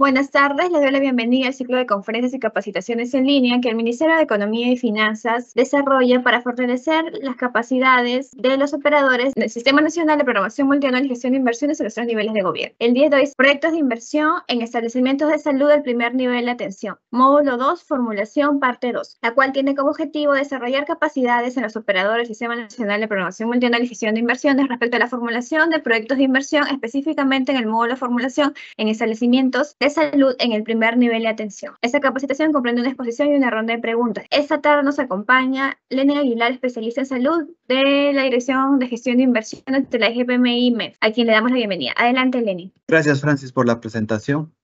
Buenas tardes, les doy la bienvenida al ciclo de conferencias y capacitaciones en línea que el Ministerio de Economía y Finanzas desarrolla para fortalecer las capacidades de los operadores del Sistema Nacional de Programación Multianual y Gestión de Inversiones en los tres niveles de gobierno. El 10 de hoy, proyectos de inversión en establecimientos de salud del primer nivel de atención. Módulo 2, formulación parte 2, la cual tiene como objetivo desarrollar capacidades en los operadores del Sistema Nacional de Programación Multianual y Gestión de Inversiones respecto a la formulación de proyectos de inversión específicamente en el módulo de formulación en establecimientos de salud en el primer nivel de atención. Esta capacitación comprende una exposición y una ronda de preguntas. Esta tarde nos acompaña Lene Aguilar, especialista en salud de la Dirección de Gestión de Inversiones de la GPMI MEF, a quien le damos la bienvenida. Adelante, Lenny. Gracias, Francis, por la presentación.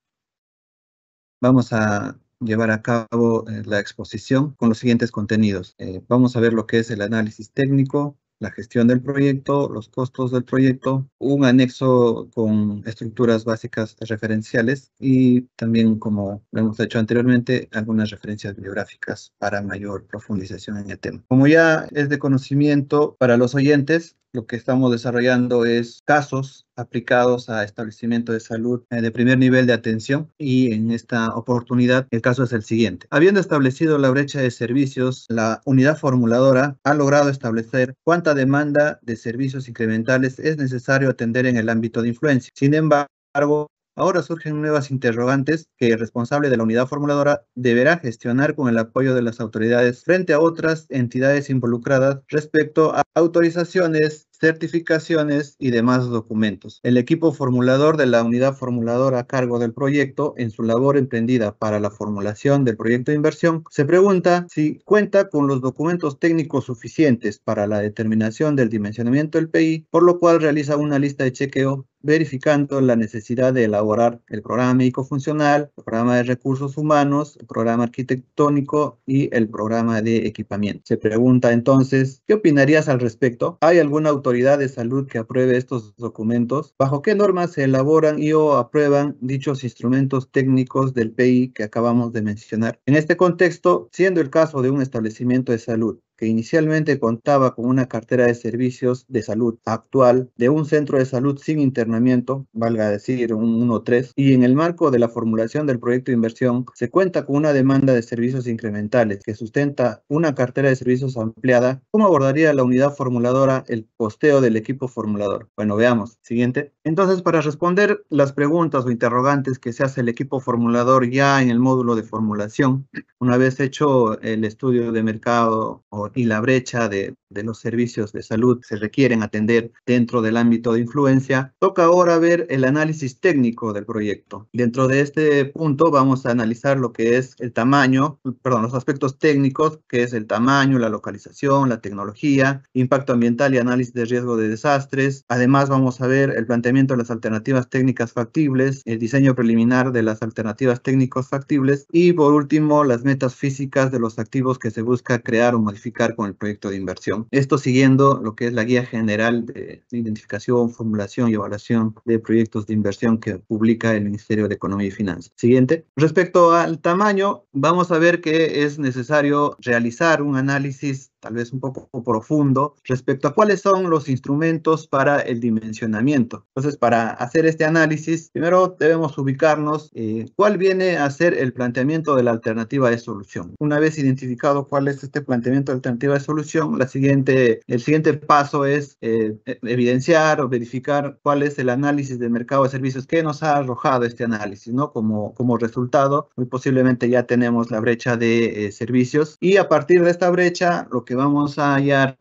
Vamos a llevar a cabo eh, la exposición con los siguientes contenidos. Eh, vamos a ver lo que es el análisis técnico, la gestión del proyecto, los costos del proyecto, un anexo con estructuras básicas referenciales y también, como lo hemos hecho anteriormente, algunas referencias bibliográficas para mayor profundización en el tema. Como ya es de conocimiento para los oyentes, lo que estamos desarrollando es casos aplicados a establecimientos de salud eh, de primer nivel de atención y en esta oportunidad el caso es el siguiente. Habiendo establecido la brecha de servicios, la unidad formuladora ha logrado establecer cuánta demanda de servicios incrementales es necesario atender en el ámbito de influencia. Sin embargo, Ahora surgen nuevas interrogantes que el responsable de la unidad formuladora deberá gestionar con el apoyo de las autoridades frente a otras entidades involucradas respecto a autorizaciones, certificaciones y demás documentos. El equipo formulador de la unidad formuladora a cargo del proyecto, en su labor emprendida para la formulación del proyecto de inversión, se pregunta si cuenta con los documentos técnicos suficientes para la determinación del dimensionamiento del PI, por lo cual realiza una lista de chequeo verificando la necesidad de elaborar el programa médico-funcional, el programa de recursos humanos, el programa arquitectónico y el programa de equipamiento. Se pregunta entonces, ¿qué opinarías al respecto? ¿Hay alguna autoridad de salud que apruebe estos documentos? ¿Bajo qué normas se elaboran y o aprueban dichos instrumentos técnicos del PI que acabamos de mencionar? En este contexto, siendo el caso de un establecimiento de salud, que inicialmente contaba con una cartera de servicios de salud actual de un centro de salud sin internamiento, valga decir un 1-3, y en el marco de la formulación del proyecto de inversión se cuenta con una demanda de servicios incrementales que sustenta una cartera de servicios ampliada. ¿Cómo abordaría la unidad formuladora el posteo del equipo formulador? Bueno, veamos. Siguiente. Entonces, para responder las preguntas o interrogantes que se hace el equipo formulador ya en el módulo de formulación, una vez hecho el estudio de mercado y la brecha de, los servicios de salud que se requieren atender dentro del ámbito de influencia, toca ahora ver el análisis técnico del proyecto. Dentro de este punto vamos a analizar lo que es el tamaño, perdón, los aspectos técnicos, que es el tamaño, la localización, la tecnología, impacto ambiental y análisis de riesgo de desastres. Además, vamos a ver el planteamiento las alternativas técnicas factibles, el diseño preliminar de las alternativas técnicas factibles y por último las metas físicas de los activos que se busca crear o modificar con el proyecto de inversión. Esto siguiendo lo que es la guía general de identificación, formulación y evaluación de proyectos de inversión que publica el Ministerio de Economía y Finanzas. Siguiente. Respecto al tamaño, vamos a ver que es necesario realizar un análisis tal vez un poco profundo respecto a cuáles son los instrumentos para el dimensionamiento. Entonces, para hacer este análisis, primero debemos ubicarnos eh, cuál viene a ser el planteamiento de la alternativa de solución. Una vez identificado cuál es este planteamiento de alternativa de solución, la siguiente, el siguiente paso es eh, e, evidenciar o verificar cuál es el análisis del mercado de servicios que nos ha arrojado este análisis, ¿no? Como, como resultado, muy posiblemente ya tenemos la brecha de eh, servicios y a partir de esta brecha, lo que vamos a hallar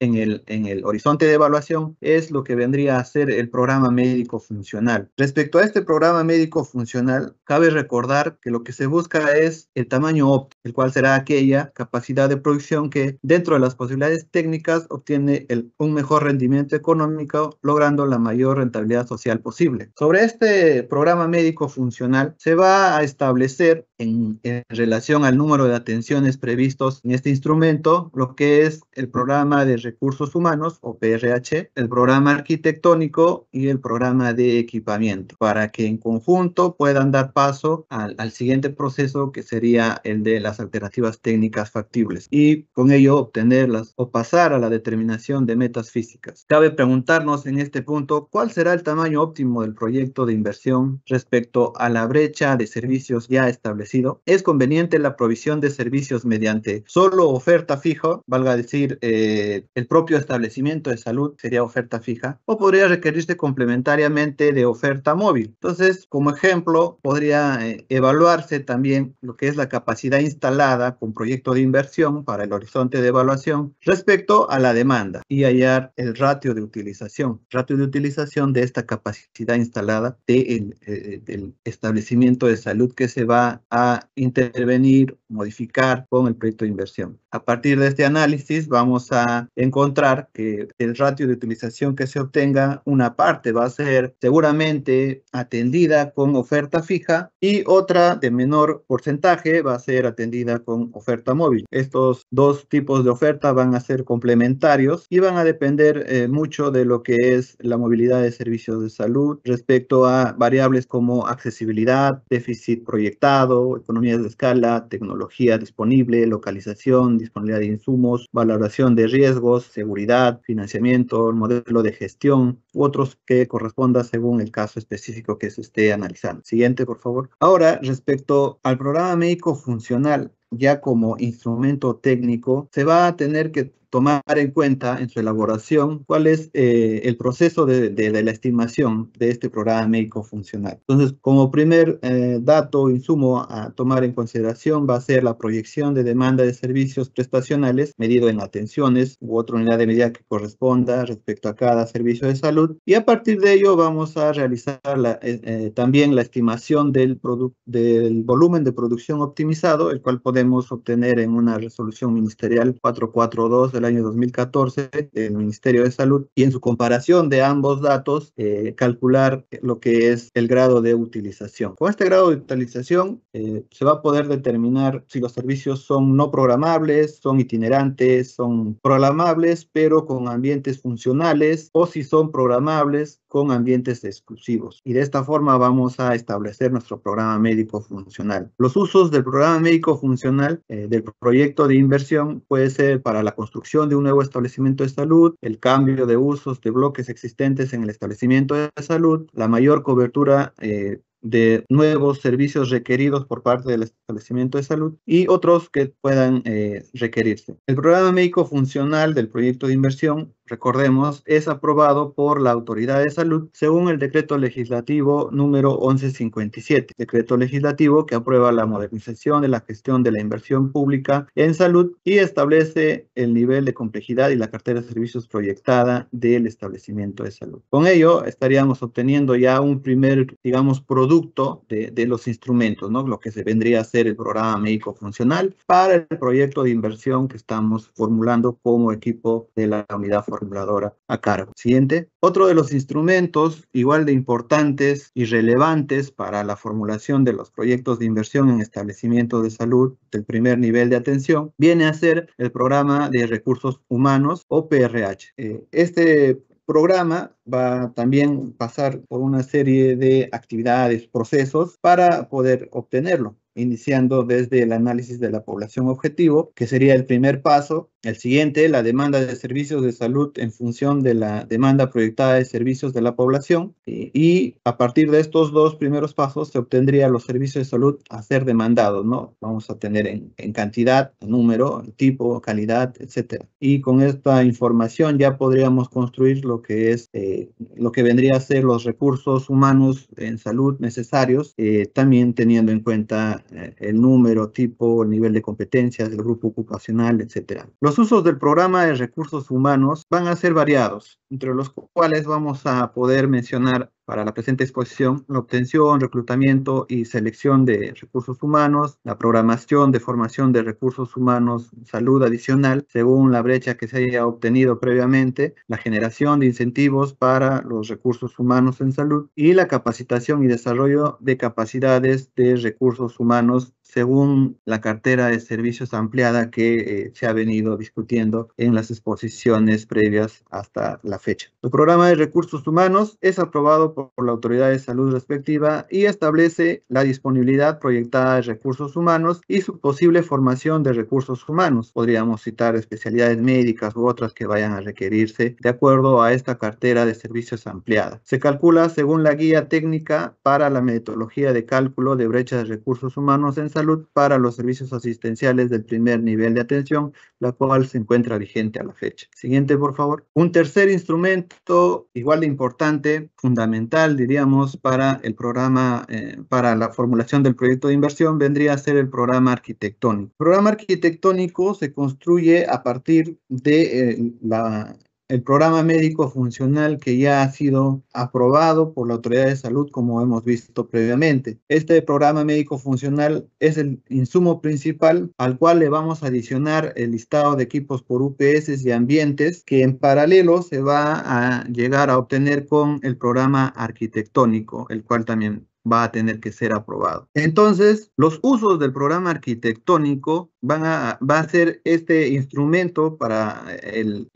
en el, en el horizonte de evaluación es lo que vendría a ser el programa médico funcional. Respecto a este programa médico funcional, cabe recordar que lo que se busca es el tamaño óptimo el cual será aquella capacidad de producción que, dentro de las posibilidades técnicas, obtiene el, un mejor rendimiento económico, logrando la mayor rentabilidad social posible. Sobre este programa médico funcional, se va a establecer en, relación al número de atenciones previstos en este instrumento, lo que es el programa de recursos humanos o PRH, el programa arquitectónico y el programa de equipamiento, para que en conjunto puedan dar paso al, al siguiente proceso que sería el de la alternativas técnicas factibles y con ello obtenerlas o pasar a la determinación de metas físicas. Cabe preguntarnos en este punto cuál será el tamaño óptimo del proyecto de inversión respecto a la brecha de servicios ya establecido. Es conveniente la provisión de servicios mediante solo oferta fija, valga decir, eh, el propio establecimiento de salud sería oferta fija, o podría requerirse complementariamente de oferta móvil. Entonces, como ejemplo, podría eh, evaluarse también lo que es la capacidad instalada con proyecto de inversión para el horizonte de evaluación respecto a la demanda y hallar el ratio de utilización, ratio de utilización de esta capacidad instalada del de el eh, establecimiento de salud que se va a intervenir, modificar con el proyecto de inversión. A partir de este análisis vamos a encontrar que el ratio de utilización que se obtenga, una parte va a ser seguramente atendida con oferta fija y otra de menor porcentaje va a ser atendida con oferta móvil. Estos dos tipos de oferta van a ser complementarios y van a depender eh, mucho de lo que es la movilidad de servicios de salud respecto a variables como accesibilidad, déficit proyectado, economías de escala, tecnología disponible, localización, disponibilidad de insumos, valoración de riesgos, seguridad, financiamiento, modelo de gestión u otros que corresponda según el caso específico que se esté analizando. Siguiente, por favor. Ahora, respecto al programa médico funcional, ya como instrumento técnico, se va a tener que tomar en cuenta en su elaboración cuál es eh, el proceso de, la estimación de este programa médico funcional. Entonces, como primer eh, dato o insumo a tomar en consideración va a ser la proyección de demanda de servicios prestacionales medido en atenciones u otra unidad de medida que corresponda respecto a cada servicio de salud. Y a partir de ello vamos a realizar eh, también la estimación del, del volumen de producción optimizado, el cual podemos obtener en una resolución ministerial 442 de año 2014 del Ministerio de Salud y en su comparación de ambos datos eh, calcular lo que es el grado de utilización. Con este grado de utilización eh, se va a poder determinar si los servicios son no programables, son itinerantes, son programables pero con ambientes funcionales o si son programables con ambientes exclusivos. Y de esta forma vamos a establecer nuestro programa médico funcional. Los usos del programa médico funcional eh, del proyecto de inversión puede ser para la construcción de un nuevo establecimiento de salud, el cambio de usos de bloques existentes en el establecimiento de salud, la mayor cobertura eh, de nuevos servicios requeridos por parte del establecimiento de salud y otros que puedan eh, requerirse. El programa médico funcional del proyecto de inversión recordemos, es aprobado por la Autoridad de Salud según el decreto legislativo número 1157, decreto legislativo que aprueba la modernización de la gestión de la inversión pública en salud y establece el nivel de complejidad y la cartera de servicios proyectada del establecimiento de salud. Con ello estaríamos obteniendo ya un primer, digamos, producto de, de los instrumentos, ¿no? Lo que se vendría a ser el programa médico funcional para el proyecto de inversión que estamos formulando como equipo de la unidad formuladora a cargo. Siguiente. Otro de los instrumentos igual de importantes y relevantes para la formulación de los proyectos de inversión en establecimientos de salud del primer nivel de atención viene a ser el programa de recursos humanos o PRH. Eh, este programa va también a pasar por una serie de actividades, procesos para poder obtenerlo iniciando desde el análisis de la población objetivo, que sería el primer paso. El siguiente, la demanda de servicios de salud en función de la demanda proyectada de servicios de la población. Eh, y a partir de estos dos primeros pasos se obtendría los servicios de salud a ser demandados, ¿no? Vamos a tener en, cantidad, número, tipo, calidad, etcétera. Y con esta información ya podríamos construir lo que es, eh, lo que vendría a ser los recursos humanos en salud necesarios, eh, también teniendo en cuenta eh, el número, tipo, nivel de competencias, el grupo ocupacional, etc. Los usos del programa de recursos humanos van a ser variados, entre los cuales vamos a poder mencionar para la presente exposición la obtención, reclutamiento y selección de recursos humanos, la programación de formación de recursos humanos salud adicional según la brecha que se haya obtenido previamente, la generación de incentivos para los recursos humanos en salud y la capacitación y desarrollo de capacidades de recursos humanos según la cartera de servicios ampliada que eh, se ha venido discutiendo en las exposiciones previas hasta la fecha. El programa de recursos humanos es aprobado por, la autoridad de salud respectiva y establece la disponibilidad proyectada de recursos humanos y su posible formación de recursos humanos. Podríamos citar especialidades médicas u otras que vayan a requerirse de acuerdo a esta cartera de servicios ampliada. Se calcula según la guía técnica para la metodología de cálculo de brecha de recursos humanos en salud para los servicios asistenciales del primer nivel de atención, la cual se encuentra vigente a la fecha. Siguiente, por favor. Un tercer instrumento igual de importante, fundamental, diríamos, para el programa, eh, para la formulación del proyecto de inversión, vendría a ser el programa arquitectónico. El programa arquitectónico se construye a partir de eh, la el programa médico funcional que ya ha sido aprobado por la Autoridad de Salud, como hemos visto previamente. Este programa médico funcional es el insumo principal al cual le vamos a adicionar el listado de equipos por UPS y ambientes que en paralelo se va a llegar a obtener con el programa arquitectónico, el cual también va a tener que ser aprobado. Entonces, los usos del programa arquitectónico va a ser este instrumento para el,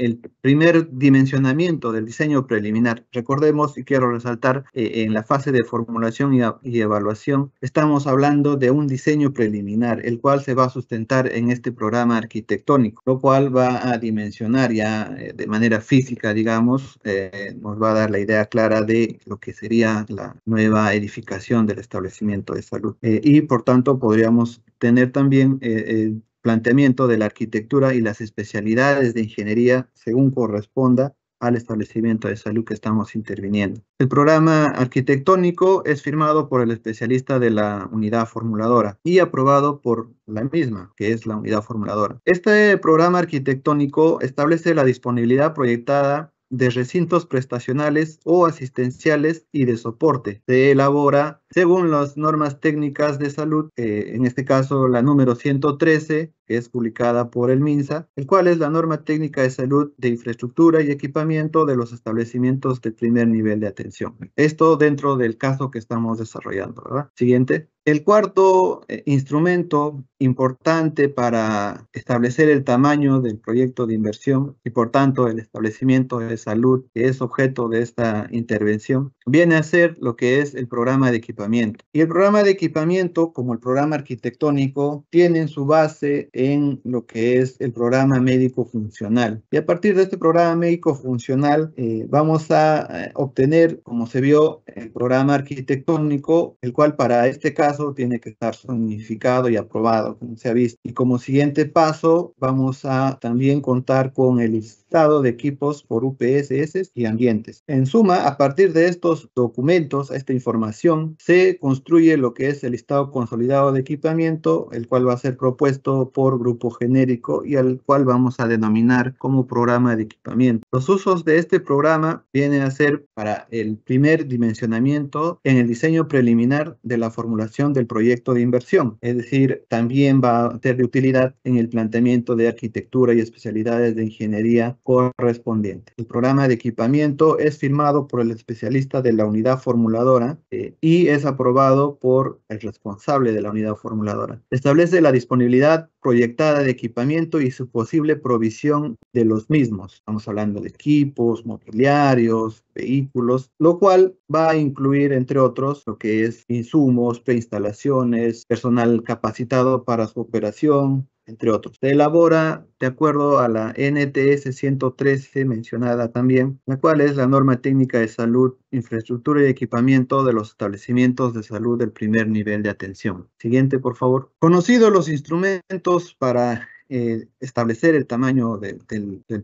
primer dimensionamiento del diseño preliminar. Recordemos, y quiero resaltar, eh, en la fase de formulación y, evaluación, estamos hablando de un diseño preliminar, el cual se va a sustentar en este programa arquitectónico, lo cual va a dimensionar ya eh, de manera física, digamos, eh, nos va a dar la idea clara de lo que sería la nueva edificación del establecimiento de salud. y por tanto, podríamos tener también el eh, eh, planteamiento de la arquitectura y las especialidades de ingeniería según corresponda al establecimiento de salud que estamos interviniendo. El programa arquitectónico es firmado por el especialista de la unidad formuladora y aprobado por la misma, que es la unidad formuladora. Este programa arquitectónico establece la disponibilidad proyectada de recintos prestacionales o asistenciales y de soporte. Se elabora según las normas técnicas de salud, eh, en este caso la número 113 es publicada por el MINSA, el cual es la norma técnica de salud de infraestructura y equipamiento de los establecimientos de primer nivel de atención. Esto dentro del caso que estamos desarrollando, ¿verdad? Siguiente. El cuarto eh, instrumento importante para establecer el tamaño del proyecto de inversión y por tanto el establecimiento de salud que es objeto de esta intervención viene a ser lo que es el programa de equipamiento. Y el programa de equipamiento, como el programa arquitectónico, tiene en su base en lo que es el programa médico funcional. Y a partir de este programa médico funcional eh, vamos a eh, obtener, como se vio, el programa arquitectónico, el cual para este caso tiene que estar sonificado y aprobado, como se ha visto. Y como siguiente paso vamos a también contar con el listado de equipos por UPSS y ambientes. En suma, a partir de estos documentos, esta información, se construye lo que es el listado consolidado de equipamiento, el cual va a ser propuesto por grupo genérico y al cual vamos a denominar como programa de equipamiento. Los usos de este programa vienen a ser para el primer dimensionamiento en el diseño preliminar de la formulación del proyecto de inversión, es decir, también va a tener de utilidad en el planteamiento de arquitectura y especialidades de ingeniería correspondiente. El programa de equipamiento es firmado por el especialista de la unidad formuladora eh, y es aprobado por el responsable de la unidad formuladora. Establece la disponibilidad, proyectada de equipamiento y su posible provisión de los mismos. Estamos hablando de equipos, mobiliarios, vehículos, lo cual va a incluir, entre otros, lo que es insumos, preinstalaciones, personal capacitado para su operación, entre otros. Se elabora de acuerdo a la NTS 113 mencionada también, la cual es la norma técnica de salud, infraestructura y equipamiento de los establecimientos de salud del primer nivel de atención. Siguiente, por favor. Conocidos los instrumentos para eh, establecer el tamaño del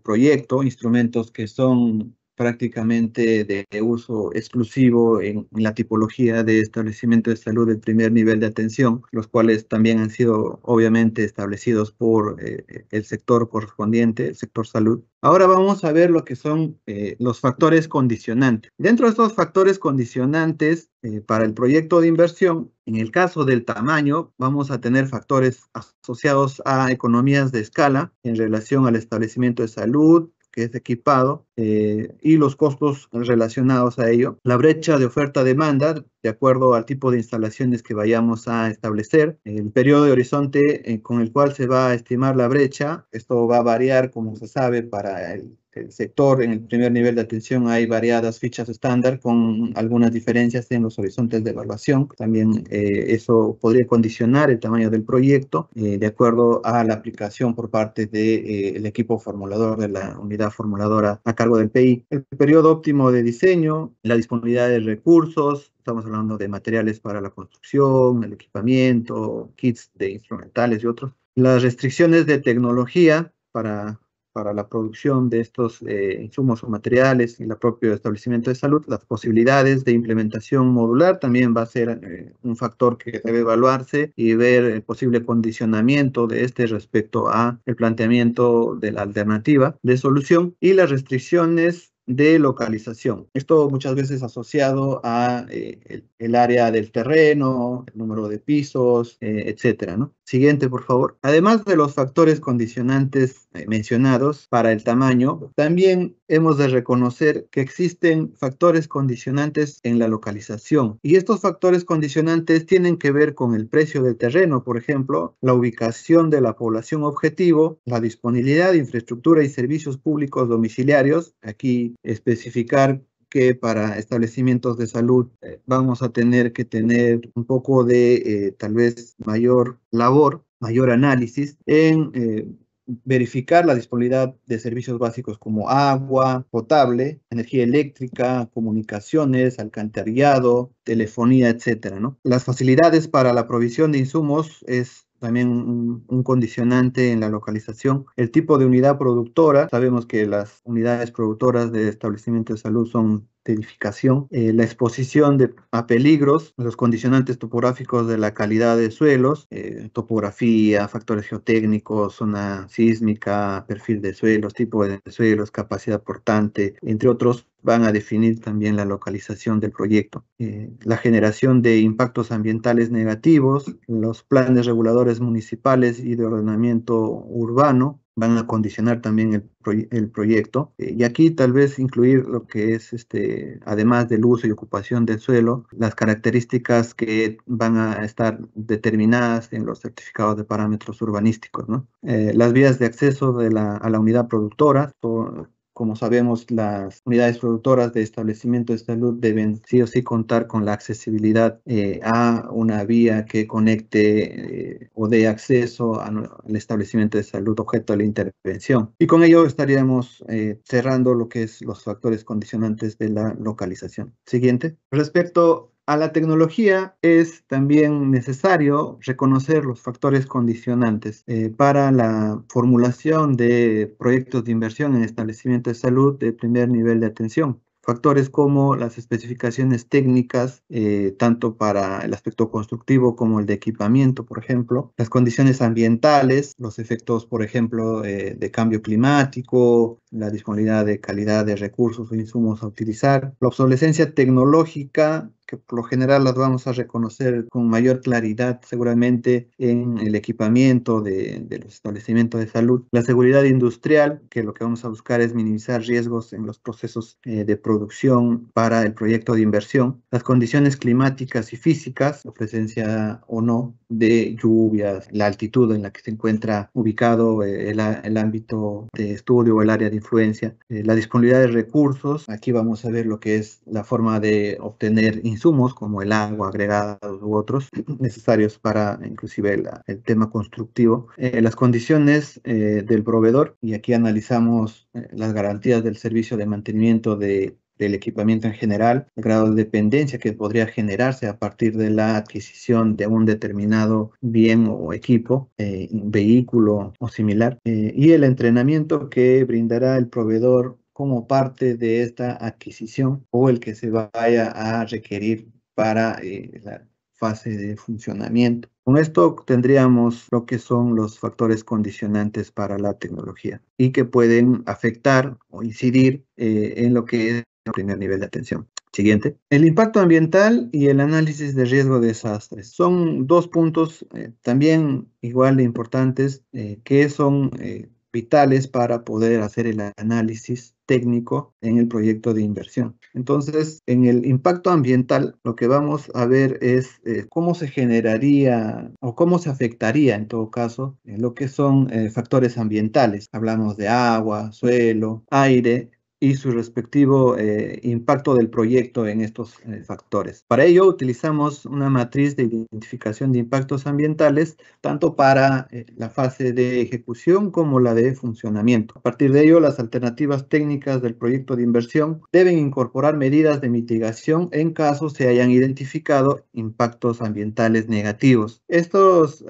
proyecto, instrumentos que son prácticamente de uso exclusivo en la tipología de establecimiento de salud del primer nivel de atención, los cuales también han sido obviamente establecidos por eh, el sector correspondiente, el sector salud. Ahora vamos a ver lo que son eh, los factores condicionantes. Dentro de estos factores condicionantes eh, para el proyecto de inversión, en el caso del tamaño, vamos a tener factores asociados a economías de escala en relación al establecimiento de salud, que es equipado eh, y los costos relacionados a ello. La brecha de oferta-demanda, de acuerdo al tipo de instalaciones que vayamos a establecer, el periodo de horizonte eh, con el cual se va a estimar la brecha, esto va a variar, como se sabe, para el el sector, en el primer nivel de atención hay variadas fichas estándar con algunas diferencias en los horizontes de evaluación. También eh, eso podría condicionar el tamaño del proyecto eh, de acuerdo a la aplicación por parte del de, eh, el equipo formulador de la unidad formuladora a cargo del PI. El periodo óptimo de diseño, la disponibilidad de recursos, estamos hablando de materiales para la construcción, el equipamiento, kits de instrumentales y otros. Las restricciones de tecnología para para la producción de estos eh, insumos o materiales y el propio establecimiento de salud, las posibilidades de implementación modular también va a ser eh, un factor que debe evaluarse y ver el posible condicionamiento de este respecto a el planteamiento de la alternativa de solución y las restricciones de localización. Esto muchas veces asociado a eh, el, área del terreno, el número de pisos, etcétera, ¿no? Siguiente, por favor. Además de los factores condicionantes eh, mencionados para el tamaño, también hemos de reconocer que existen factores condicionantes en la localización. Y estos factores condicionantes tienen que ver con el precio del terreno, por ejemplo, la ubicación de la población objetivo, la disponibilidad de infraestructura y servicios públicos domiciliarios. Aquí especificar que para establecimientos de salud eh, vamos a tener que tener un poco de eh, tal vez mayor labor, mayor análisis en eh, verificar la disponibilidad de servicios básicos como agua potable, energía eléctrica, comunicaciones, alcantarillado, telefonía, etcétera, Las facilidades para la provisión de insumos es también un, condicionante en la localización. El tipo de unidad productora, sabemos que las unidades productoras de establecimientos de salud son eh, la exposición a peligros, los condicionantes topográficos de la calidad de suelos, eh, topografía, factores geotécnicos, zona sísmica, perfil de suelos, tipo de suelos, capacidad portante, entre otros van a definir también la localización del proyecto. Eh, la generación de impactos ambientales negativos, los planes reguladores municipales y de ordenamiento urbano, van a condicionar también el, proyecto. Eh, y aquí tal vez incluir lo que es, este, además del uso y ocupación del suelo, las características que van a estar determinadas en los certificados de parámetros urbanísticos. Eh, las vías de acceso a la unidad productora, como sabemos, las unidades productoras de establecimientos de salud deben sí o sí contar con la accesibilidad eh, a una vía que conecte eh, o dé acceso al establecimiento de salud objeto de la intervención. Y con ello estaríamos eh, cerrando lo que es los factores condicionantes de la localización. Siguiente. Respecto a la tecnología es también necesario reconocer los factores condicionantes eh, para la formulación de proyectos de inversión en establecimientos de salud de primer nivel de atención. Factores como las especificaciones técnicas, eh, tanto para el aspecto constructivo como el de equipamiento, por ejemplo, las condiciones ambientales, los efectos, por ejemplo, eh, de cambio climático, la disponibilidad de calidad de recursos o insumos a utilizar, la obsolescencia tecnológica, que por lo general las vamos a reconocer con mayor claridad seguramente en el equipamiento de, los establecimientos de salud. La seguridad industrial, que lo que vamos a buscar es minimizar riesgos en los procesos eh, de producción para el proyecto de inversión. Las condiciones climáticas y físicas, la presencia o no de lluvias, la altitud en la que se encuentra ubicado eh, el, ámbito de estudio o el área de influencia, eh, la disponibilidad de recursos. Aquí vamos a ver lo que es la forma de obtener insumos como el agua, agregados u otros necesarios para inclusive el tema constructivo, eh, las condiciones eh, del proveedor y aquí analizamos eh, las garantías del servicio de mantenimiento de, del equipamiento en general, el grado de dependencia que podría generarse a partir de la adquisición de un determinado bien o equipo, vehículo o similar, y el entrenamiento que brindará el proveedor como parte de esta adquisición o el que se vaya a requerir para eh, la fase de funcionamiento. Con esto tendríamos lo que son los factores condicionantes para la tecnología y que pueden afectar o incidir eh, en lo que es el primer nivel de atención. Siguiente. El impacto ambiental y el análisis de riesgo de desastres. Son dos puntos eh, también igual de importantes que son para poder hacer el análisis técnico en el proyecto de inversión. Entonces, en el impacto ambiental, lo que vamos a ver es eh, cómo se generaría o cómo se afectaría en todo caso lo que son eh, factores ambientales. Hablamos de agua, suelo, aire, y su respectivo eh, impacto del proyecto en estos eh, factores. Para ello utilizamos una matriz de identificación de impactos ambientales, tanto para eh, la fase de ejecución como la de funcionamiento. A partir de ello, las alternativas técnicas del proyecto de inversión deben incorporar medidas de mitigación en caso se hayan identificado impactos ambientales negativos. Estos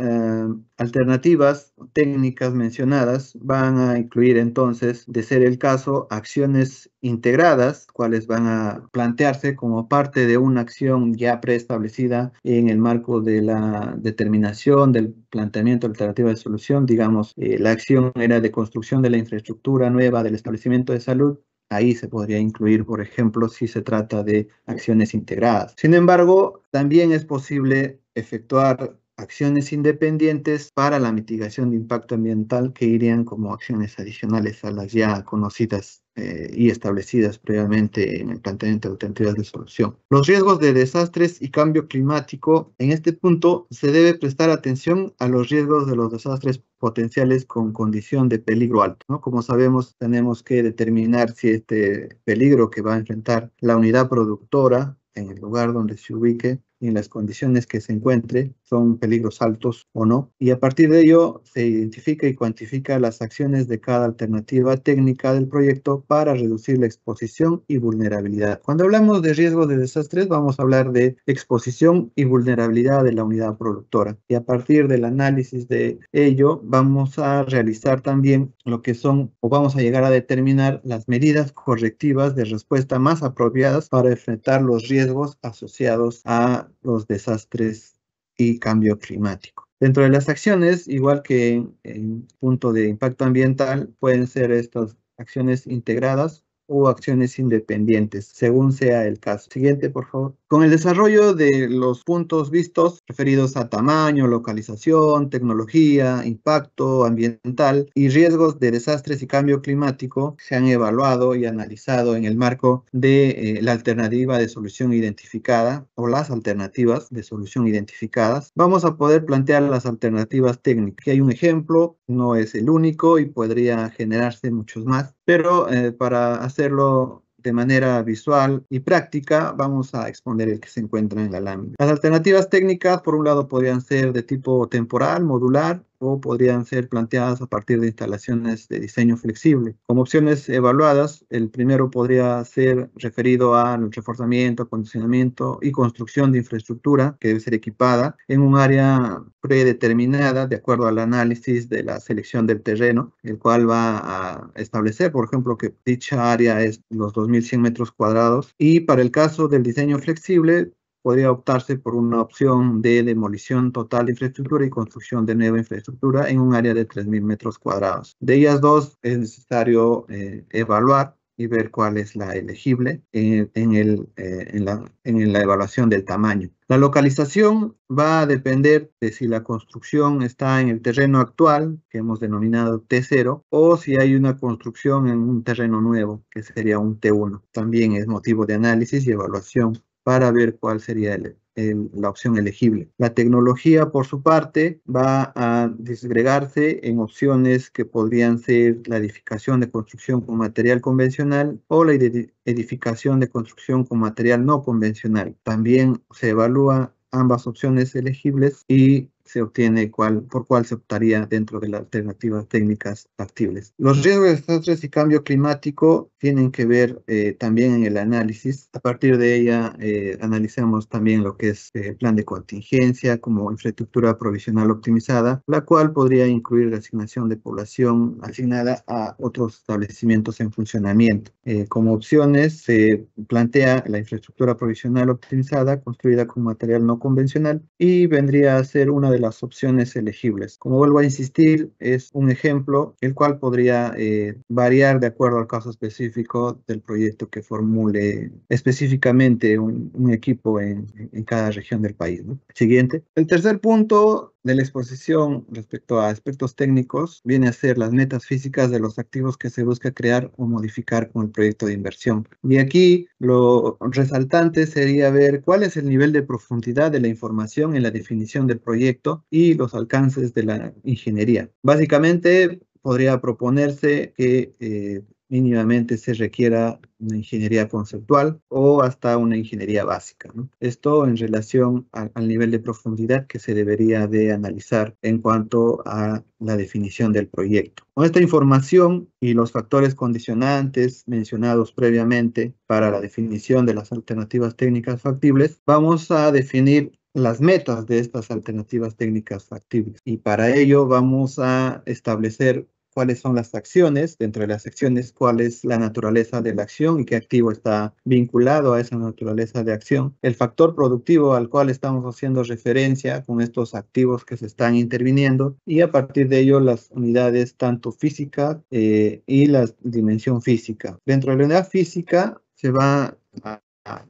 alternativas técnicas mencionadas van a incluir entonces, de ser el caso, acciones integradas, cuales van a plantearse como parte de una acción ya preestablecida en el marco de la determinación del planteamiento alternativo de solución. Digamos, eh, la acción era de construcción de la infraestructura nueva del establecimiento de salud Ahí se podría incluir, por ejemplo, si se trata de acciones integradas. Sin embargo, también es posible efectuar acciones independientes para la mitigación de impacto ambiental que irían como acciones adicionales a las ya conocidas eh, y establecidas previamente en el planteamiento de alternativas de solución. Los riesgos de desastres y cambio climático, en este punto se debe prestar atención a los riesgos de los desastres potenciales con condición de peligro alto. Como sabemos, tenemos que determinar si este peligro que va a enfrentar la unidad productora en el lugar donde se ubique en las condiciones que se encuentre, son peligros altos o no, y a partir de ello se identifica y cuantifica las acciones de cada alternativa técnica del proyecto para reducir la exposición y vulnerabilidad. Cuando hablamos de riesgo de desastres, vamos a hablar de exposición y vulnerabilidad de la unidad productora, y a partir del análisis de ello, vamos a realizar también lo que son o vamos a llegar a determinar las medidas correctivas de respuesta más apropiadas para enfrentar los riesgos asociados a los desastres y cambio climático. Dentro de las acciones, igual que en punto de impacto ambiental, pueden ser estas acciones integradas o acciones independientes, según sea el caso. Siguiente, por favor. Con el desarrollo de los puntos vistos referidos a tamaño, localización, tecnología, impacto ambiental y riesgos de desastres y cambio climático se han evaluado y analizado en el marco de eh, la alternativa de solución identificada o las alternativas de solución identificadas. Vamos a poder plantear las alternativas técnicas. Aquí hay un ejemplo, no es el único y podría generarse muchos más, pero eh, para hacerlo de manera visual y práctica, vamos a exponer el que se encuentra en la lámina. Las alternativas técnicas, por un lado, podrían ser de tipo temporal, modular, o podrían ser planteadas a partir de instalaciones de diseño flexible. Como opciones evaluadas, el primero podría ser referido al reforzamiento, acondicionamiento y construcción de infraestructura que debe ser equipada en un área predeterminada de acuerdo al análisis de la selección del terreno, el cual va a establecer, por ejemplo, que dicha área es los 2.100 metros cuadrados y para el caso del diseño flexible podría optarse por una opción de demolición total de infraestructura y construcción de nueva infraestructura en un área de 3.000 metros cuadrados. De ellas dos es necesario eh, evaluar y ver cuál es la elegible eh, eh, en, la, en, la, evaluación del tamaño. La localización va a depender de si la construcción está en el terreno actual, que hemos denominado T0, o si hay una construcción en un terreno nuevo, que sería un T1. También es motivo de análisis y evaluación para ver cuál sería la opción elegible. La tecnología, por su parte, va a disgregarse en opciones que podrían ser la edificación de construcción con material convencional o la edificación de construcción con material no convencional. También se evalúa ambas opciones elegibles y se obtiene cuál, por cuál se optaría dentro de las alternativas técnicas factibles. Los riesgos de desastres y cambio climático tienen que ver eh, también en el análisis. A partir de ella eh, analizamos también lo que es el eh, plan de contingencia como infraestructura provisional optimizada, la cual podría incluir la asignación de población asignada a otros establecimientos en funcionamiento. como opciones se plantea la infraestructura provisional optimizada construida con material no convencional y vendría a ser una las opciones elegibles. Como vuelvo a insistir, es un ejemplo el cual podría eh, variar de acuerdo al caso específico del proyecto que formule específicamente un, equipo en, cada región del país. Siguiente. El tercer punto de la exposición respecto a aspectos técnicos viene a ser las metas físicas de los activos que se busca crear o modificar con el proyecto de inversión. Y aquí lo resaltante sería ver cuál es el nivel de profundidad de la información en la definición del proyecto y los alcances de la ingeniería. Básicamente, podría proponerse que eh, mínimamente se requiera una ingeniería conceptual o hasta una ingeniería básica. Esto en relación al nivel de profundidad que se debería de analizar en cuanto a la definición del proyecto. Con esta información y los factores condicionantes mencionados previamente para la definición de las alternativas técnicas factibles, vamos a definir las metas de estas alternativas técnicas factibles. Y para ello vamos a establecer cuáles son las acciones, dentro de las acciones, cuál es la naturaleza de la acción y qué activo está vinculado a esa naturaleza de acción. El factor productivo al cual estamos haciendo referencia con estos activos que se están interviniendo y a partir de ello las unidades tanto física eh, y la dimensión física. Dentro de la unidad física se va a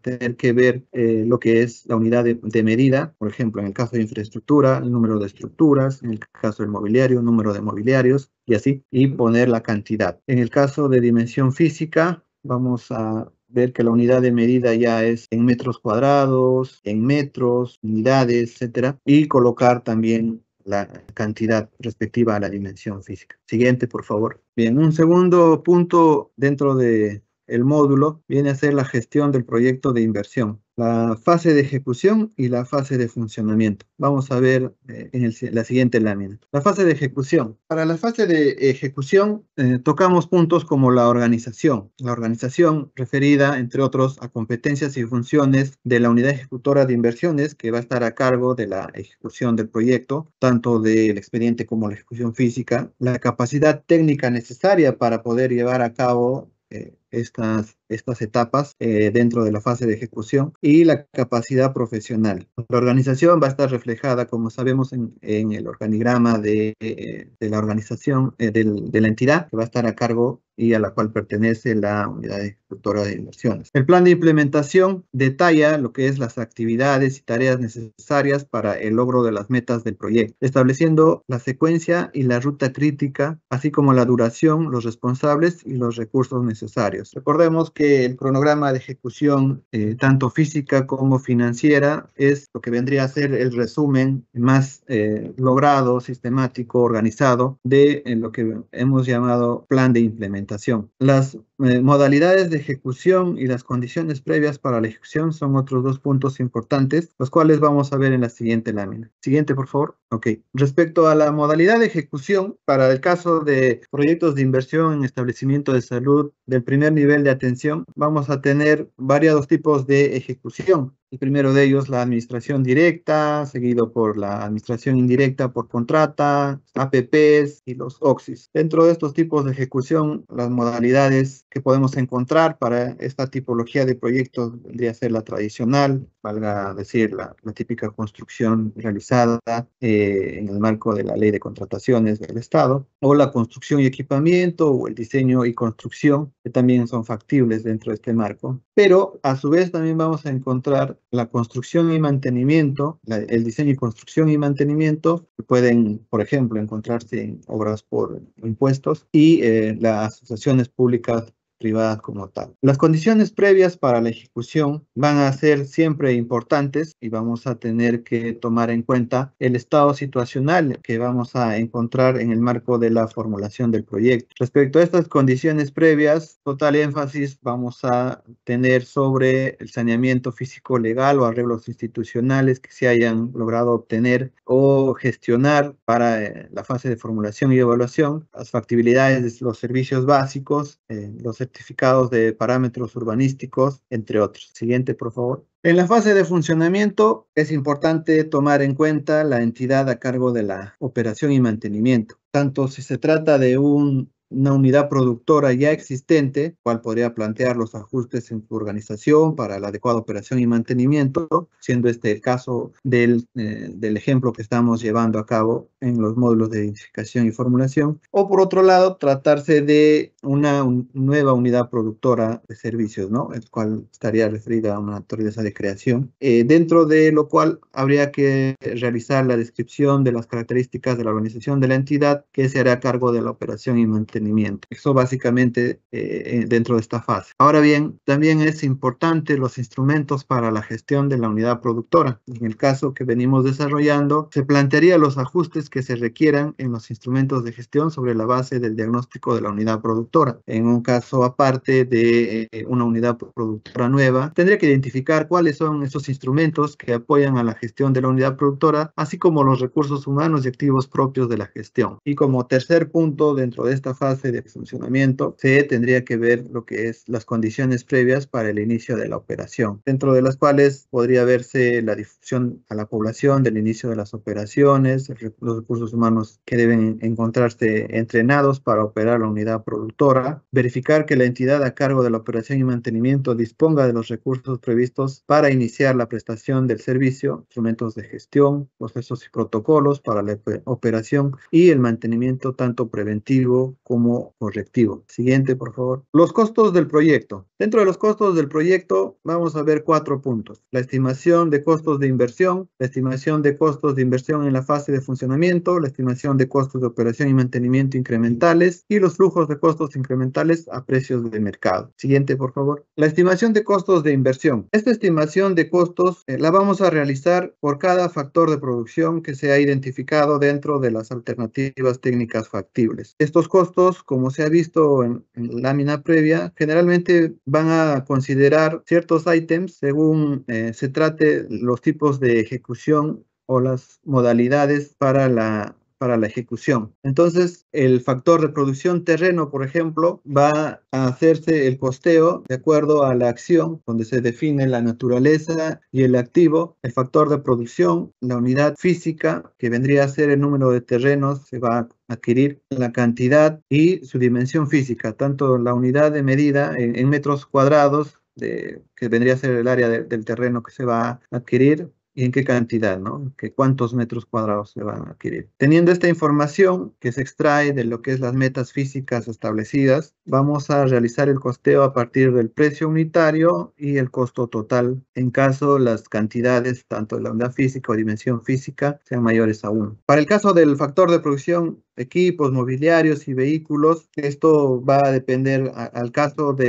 tener que ver eh, lo que es la unidad de, medida, por ejemplo, en el caso de infraestructura, el número de estructuras, en el caso del mobiliario, el número de mobiliarios y así, y poner la cantidad. En el caso de dimensión física, vamos a ver que la unidad de medida ya es en metros cuadrados, en metros, unidades, etcétera, y colocar también la cantidad respectiva a la dimensión física. Siguiente, por favor. Bien, un segundo punto dentro de el módulo viene a ser la gestión del proyecto de inversión, la fase de ejecución y la fase de funcionamiento. Vamos a ver eh, en la siguiente lámina. La fase de ejecución. Para la fase de ejecución eh, tocamos puntos como la organización. La organización referida, entre otros, a competencias y funciones de la unidad ejecutora de inversiones que va a estar a cargo de la ejecución del proyecto, tanto del expediente como la ejecución física. La capacidad técnica necesaria para poder llevar a cabo eh, estas, estas etapas eh, dentro de la fase de ejecución y la capacidad profesional. La organización va a estar reflejada, como sabemos, en, el organigrama de, eh, la organización, de la entidad, que va a estar a cargo y a la cual pertenece la unidad ejecutora de inversiones. El plan de implementación detalla lo que es las actividades y tareas necesarias para el logro de las metas del proyecto, estableciendo la secuencia y la ruta crítica, así como la duración, los responsables y los recursos necesarios. Recordemos que el cronograma de ejecución, eh, tanto física como financiera, es lo que vendría a ser el resumen más eh, logrado, sistemático, organizado de eh, lo que hemos llamado plan de implementación las eh, modalidades de ejecución y las condiciones previas para la ejecución son otros dos puntos importantes, los cuales vamos a ver en la siguiente lámina. Siguiente, por favor. Ok. Respecto a la modalidad de ejecución, para el caso de proyectos de inversión en establecimiento de salud del primer nivel de atención, vamos a tener varios tipos de ejecución. El primero de ellos, la administración directa, seguido por la administración indirecta por contrata, APPs y los OXIS. Dentro de estos tipos de ejecución, las modalidades que podemos encontrar para esta tipología de proyectos de hacer ser la tradicional, valga decir, la, típica construcción realizada eh, en el marco de la ley de contrataciones del Estado, o la construcción y equipamiento, o el diseño y construcción, que también son factibles dentro de este marco. Pero a su vez también vamos a encontrar la construcción y mantenimiento, el diseño y construcción y mantenimiento, pueden, por ejemplo, encontrarse en obras por impuestos y eh, las asociaciones públicas privadas como tal. Las condiciones previas para la ejecución van a ser siempre importantes y vamos a tener que tomar en cuenta el estado situacional que vamos a encontrar en el marco de la formulación del proyecto. Respecto a estas condiciones previas, total énfasis vamos a tener sobre el saneamiento físico legal o arreglos institucionales que se hayan logrado obtener o gestionar para eh, la fase de formulación y evaluación, las factibilidades de los servicios básicos, eh, los certificados de parámetros urbanísticos, entre otros. Siguiente, por favor. En la fase de funcionamiento es importante tomar en cuenta la entidad a cargo de la operación y mantenimiento, tanto si se trata de un una unidad productora ya existente, cual podría plantear los ajustes en su organización para la adecuada operación y mantenimiento, siendo este el caso del, eh, del ejemplo que estamos llevando a cabo en los módulos de identificación y formulación, o por otro lado, tratarse de una nueva unidad productora de servicios, ¿no? El cual estaría referida a una naturaleza de creación, eh, dentro de lo cual habría que realizar la descripción de las características de la organización de la entidad que se hará cargo de la operación y mantenimiento eso básicamente eh, eh, dentro de esta fase. Ahora bien, también es importante los instrumentos para la gestión de la unidad productora. En el caso que venimos desarrollando, se plantearía los ajustes que se requieran en los instrumentos de gestión sobre la base del diagnóstico de la unidad productora. En un caso aparte de eh, una unidad productora nueva, tendría que identificar cuáles son esos instrumentos que apoyan a la gestión de la unidad productora, así como los recursos humanos y activos propios de la gestión. Y como tercer punto dentro de esta fase, de funcionamiento. Se tendría que ver lo que es las condiciones previas para el inicio de la operación, dentro de las cuales podría verse la difusión a la población del inicio de las operaciones, los recursos humanos que deben encontrarse entrenados para operar la unidad productora, verificar que la entidad a cargo de la operación y mantenimiento disponga de los recursos previstos para iniciar la prestación del servicio, instrumentos de gestión, procesos y protocolos para la operación y el mantenimiento tanto preventivo como como correctivo. Siguiente, por favor. Los costos del proyecto. Dentro de los costos del proyecto vamos a ver cuatro puntos. La estimación de costos de inversión, la estimación de costos de inversión en la fase de funcionamiento, la estimación de costos de operación y mantenimiento incrementales y los flujos de costos incrementales a precios de mercado. Siguiente, por favor. La estimación de costos de inversión. Esta estimación de costos eh, la vamos a realizar por cada factor de producción que se ha identificado dentro de las alternativas técnicas factibles. Estos costos como se ha visto en, la lámina previa, generalmente van a considerar ciertos ítems según eh, se trate los tipos de ejecución o las modalidades para la para la ejecución. Entonces, el factor de producción terreno, por ejemplo, va a hacerse el costeo de acuerdo a la acción, donde se define la naturaleza y el activo, el factor de producción, la unidad física, que vendría a ser el número de terrenos, se va a adquirir la cantidad y su dimensión física, tanto la unidad de medida en, metros cuadrados que vendría a ser el área del terreno que se va a adquirir, y en qué cantidad, ¿no? Que cuántos metros cuadrados se van a adquirir. Teniendo esta información que se extrae de lo que es las metas físicas establecidas, vamos a realizar el costeo a partir del precio unitario y el costo total en caso las cantidades, tanto de la unidad física o dimensión física, sean mayores aún. Para el caso del factor de producción equipos, mobiliarios y vehículos. Esto va a depender al caso del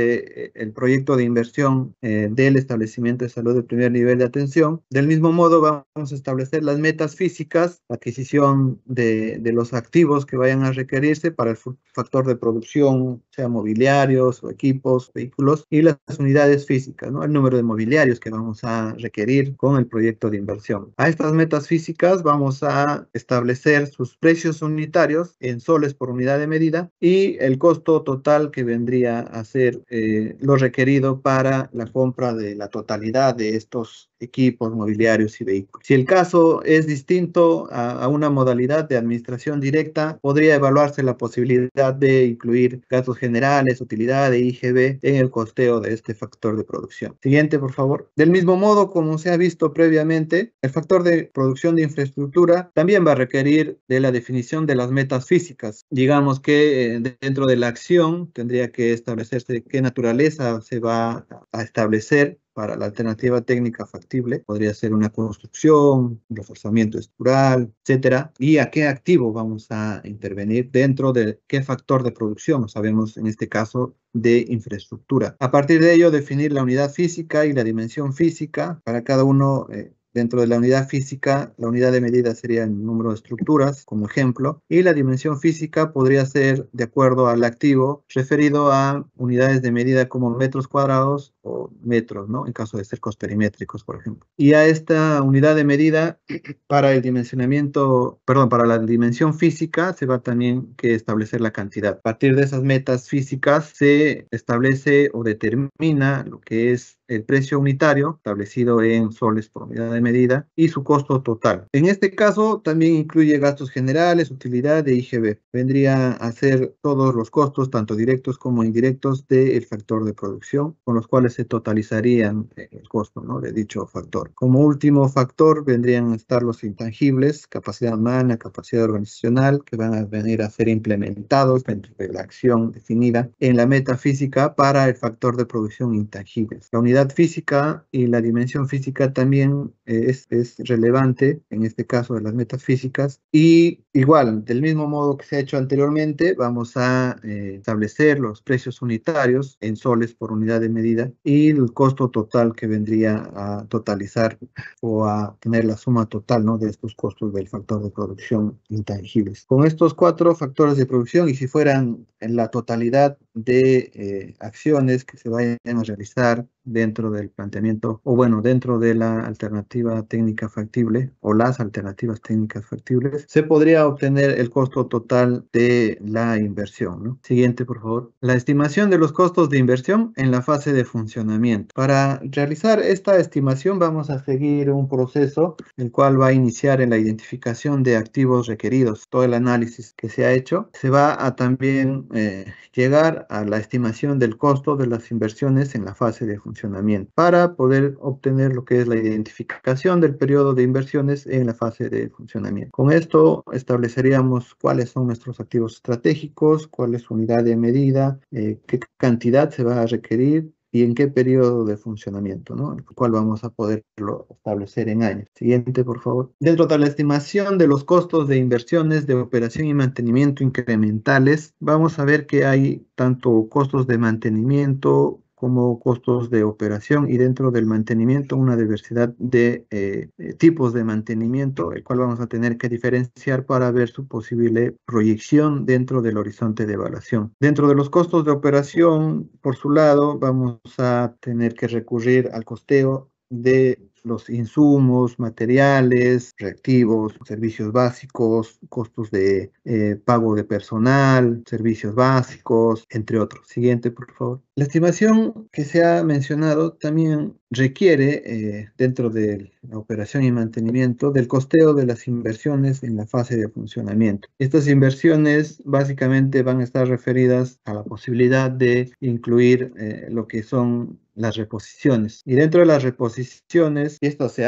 eh, proyecto de inversión eh, del establecimiento de salud de primer nivel de atención. Del mismo modo, vamos a establecer las metas físicas, adquisición de, de los activos que vayan a requerirse para el factor de producción, sea mobiliarios o equipos, vehículos, y las unidades físicas, ¿no? el número de mobiliarios que vamos a requerir con el proyecto de inversión. A estas metas físicas vamos a establecer sus precios unitarios en soles por unidad de medida y el costo total que vendría a ser eh, lo requerido para la compra de la totalidad de estos equipos, mobiliarios y vehículos. Si el caso es distinto a, una modalidad de administración directa, podría evaluarse la posibilidad de incluir gastos generales, utilidad de IGB en el costeo de este factor de producción. Siguiente, por favor. Del mismo modo, como se ha visto previamente, el factor de producción de infraestructura también va a requerir de la definición de las metas físicas. Digamos que eh, dentro de la acción tendría que establecerse qué naturaleza se va a establecer para la alternativa técnica factible, podría ser una construcción, reforzamiento estructural, etcétera, y a qué activo vamos a intervenir dentro de qué factor de producción, sabemos en este caso de infraestructura. A partir de ello, definir la unidad física y la dimensión física para cada uno eh, Dentro de la unidad física, la unidad de medida sería el número de estructuras, como ejemplo, y la dimensión física podría ser de acuerdo al activo referido a unidades de medida como metros cuadrados metros, ¿no? En caso de cercos perimétricos, por ejemplo. Y a esta unidad de medida para el dimensionamiento, perdón, para la dimensión física se va también que establecer la cantidad. A partir de esas metas físicas se establece o determina lo que es el precio unitario establecido en soles por unidad de medida y su costo total. En este caso también incluye gastos generales, utilidad de IGB. Vendría a ser todos los costos, tanto directos como indirectos, del factor de producción, con los cuales se totalizarían el costo de dicho factor. Como último factor vendrían a estar los intangibles, capacidad humana, capacidad organizacional, que van a venir a ser implementados dentro de la acción definida en la metafísica para el factor de producción intangible. La unidad física y la dimensión física también eh, es, relevante en este caso de las metas físicas. y igual, del mismo modo que se ha hecho anteriormente, vamos a eh, establecer los precios unitarios en soles por unidad de medida y el costo total que vendría a totalizar o a tener la suma total ¿no? de estos costos del factor de producción intangibles. Con estos cuatro factores de producción y si fueran en la totalidad de eh, acciones que se vayan a realizar dentro del planteamiento o bueno, dentro de la alternativa técnica factible o las alternativas técnicas factibles, se podría obtener el costo total de la inversión. Siguiente, por favor. La estimación de los costos de inversión en la fase de funcionamiento. Para realizar esta estimación vamos a seguir un proceso el cual va a iniciar en la identificación de activos requeridos. Todo el análisis que se ha hecho se va a también eh, llegar a la estimación del costo de las inversiones en la fase de funcionamiento para poder obtener lo que es la identificación del periodo de inversiones en la fase de funcionamiento. Con esto estableceríamos cuáles son nuestros activos estratégicos, cuál es su unidad de medida, eh, qué cantidad se va a requerir y en qué periodo de funcionamiento, ¿no? El cual vamos a poderlo establecer en años. Siguiente, por favor. Dentro de la estimación de los costos de inversiones de operación y mantenimiento incrementales, vamos a ver que hay tanto costos de mantenimiento como costos de operación y dentro del mantenimiento una diversidad de eh, eh, tipos de mantenimiento, el cual vamos a tener que diferenciar para ver su posible proyección dentro del horizonte de evaluación. Dentro de los costos de operación, por su lado, vamos a tener que recurrir al costeo de los insumos, materiales, reactivos, servicios básicos, costos de eh, pago de personal, servicios básicos, entre otros. Siguiente, por favor. La estimación que se ha mencionado también requiere, eh, dentro de la operación y mantenimiento, del costeo de las inversiones en la fase de funcionamiento. Estas inversiones básicamente van a estar referidas a la posibilidad de incluir eh, lo que son las reposiciones. Y dentro de las reposiciones, esto se,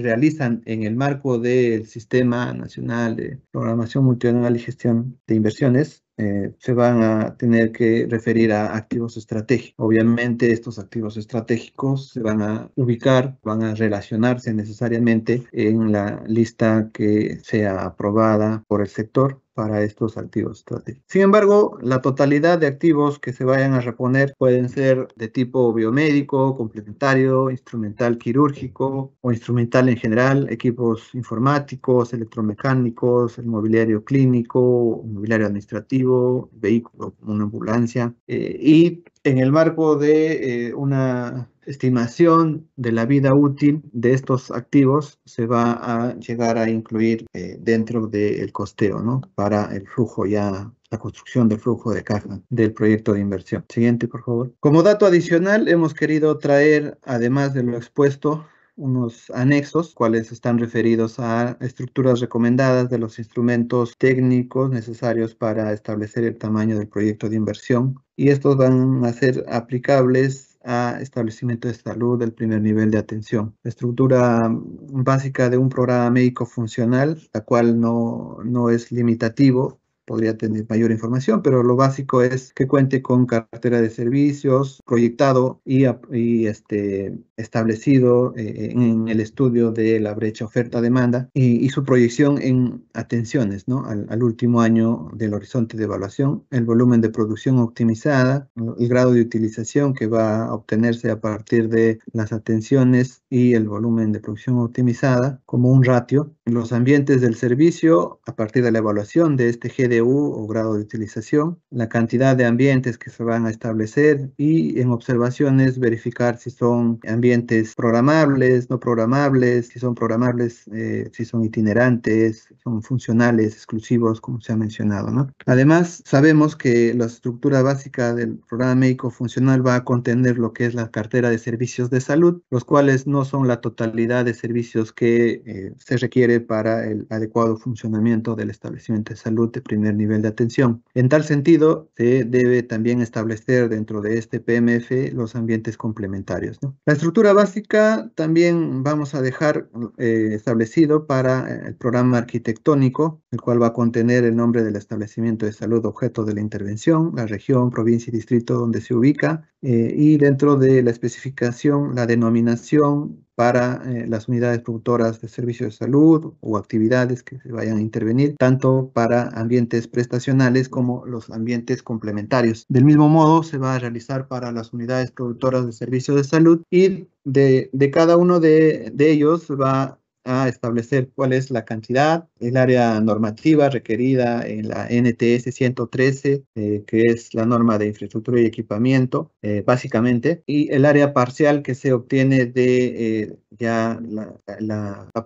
realizan en el marco del Sistema Nacional de Programación Multianual y Gestión de Inversiones, eh, se van a tener que referir a activos estratégicos. Obviamente estos activos estratégicos se van a ubicar, van a relacionarse necesariamente en la lista que sea aprobada por el sector para estos activos estratégicos. Sin embargo, la totalidad de activos que se vayan a reponer pueden ser de tipo biomédico, complementario, instrumental quirúrgico o instrumental en general, equipos informáticos, electromecánicos, el mobiliario clínico, mobiliario administrativo, vehículo como una ambulancia eh, y en el marco de eh, una estimación de la vida útil de estos activos se va a llegar a incluir eh, dentro del costeo, ¿no? Para el flujo ya la construcción del flujo de caja del proyecto de inversión. Siguiente, por favor. Como dato adicional, hemos querido traer, además de lo expuesto, unos anexos, cuales están referidos a estructuras recomendadas de los instrumentos técnicos necesarios para establecer el tamaño del proyecto de inversión. Y estos van a ser aplicables a establecimiento de salud del primer nivel de atención. estructura mm, básica de un programa médico funcional, la cual no, no es limitativo, podría tener mayor información, pero lo básico es que cuente con cartera de servicios proyectado y, y este, establecido eh, en el estudio de la brecha oferta-demanda y, su proyección en atenciones ¿no? al, al, último año del horizonte de evaluación, el volumen de producción optimizada, el grado de utilización que va a obtenerse a partir de las atenciones y el volumen de producción optimizada como un ratio, los ambientes del servicio a partir de la evaluación de este GD o grado de utilización, la cantidad de ambientes que se van a establecer y en observaciones verificar si son ambientes programables, no programables, si son programables, eh, si son itinerantes, son funcionales, exclusivos, como se ha mencionado. ¿no? Además, sabemos que la estructura básica del programa médico funcional va a contener lo que es la cartera de servicios de salud, los cuales no son la totalidad de servicios que eh, se requiere para el adecuado funcionamiento del establecimiento de salud de primera nivel de atención. En tal sentido, se debe también establecer dentro de este PMF los ambientes complementarios. La estructura básica también vamos a dejar eh, establecido para el programa arquitectónico, el cual va a contener el nombre del establecimiento de salud objeto de la intervención, la región, provincia y distrito donde se ubica, eh, y dentro de la especificación, la denominación, para eh, las unidades productoras de servicios de salud o actividades que se vayan a intervenir, tanto para ambientes prestacionales como los ambientes complementarios. Del mismo modo, se va a realizar para las unidades productoras de servicios de salud y de, cada uno de, de ellos va a establecer cuál es la cantidad, el área normativa requerida en la NTS 113, eh, que es la norma de infraestructura y equipamiento, eh, básicamente, y el área parcial que se obtiene de eh, ya la,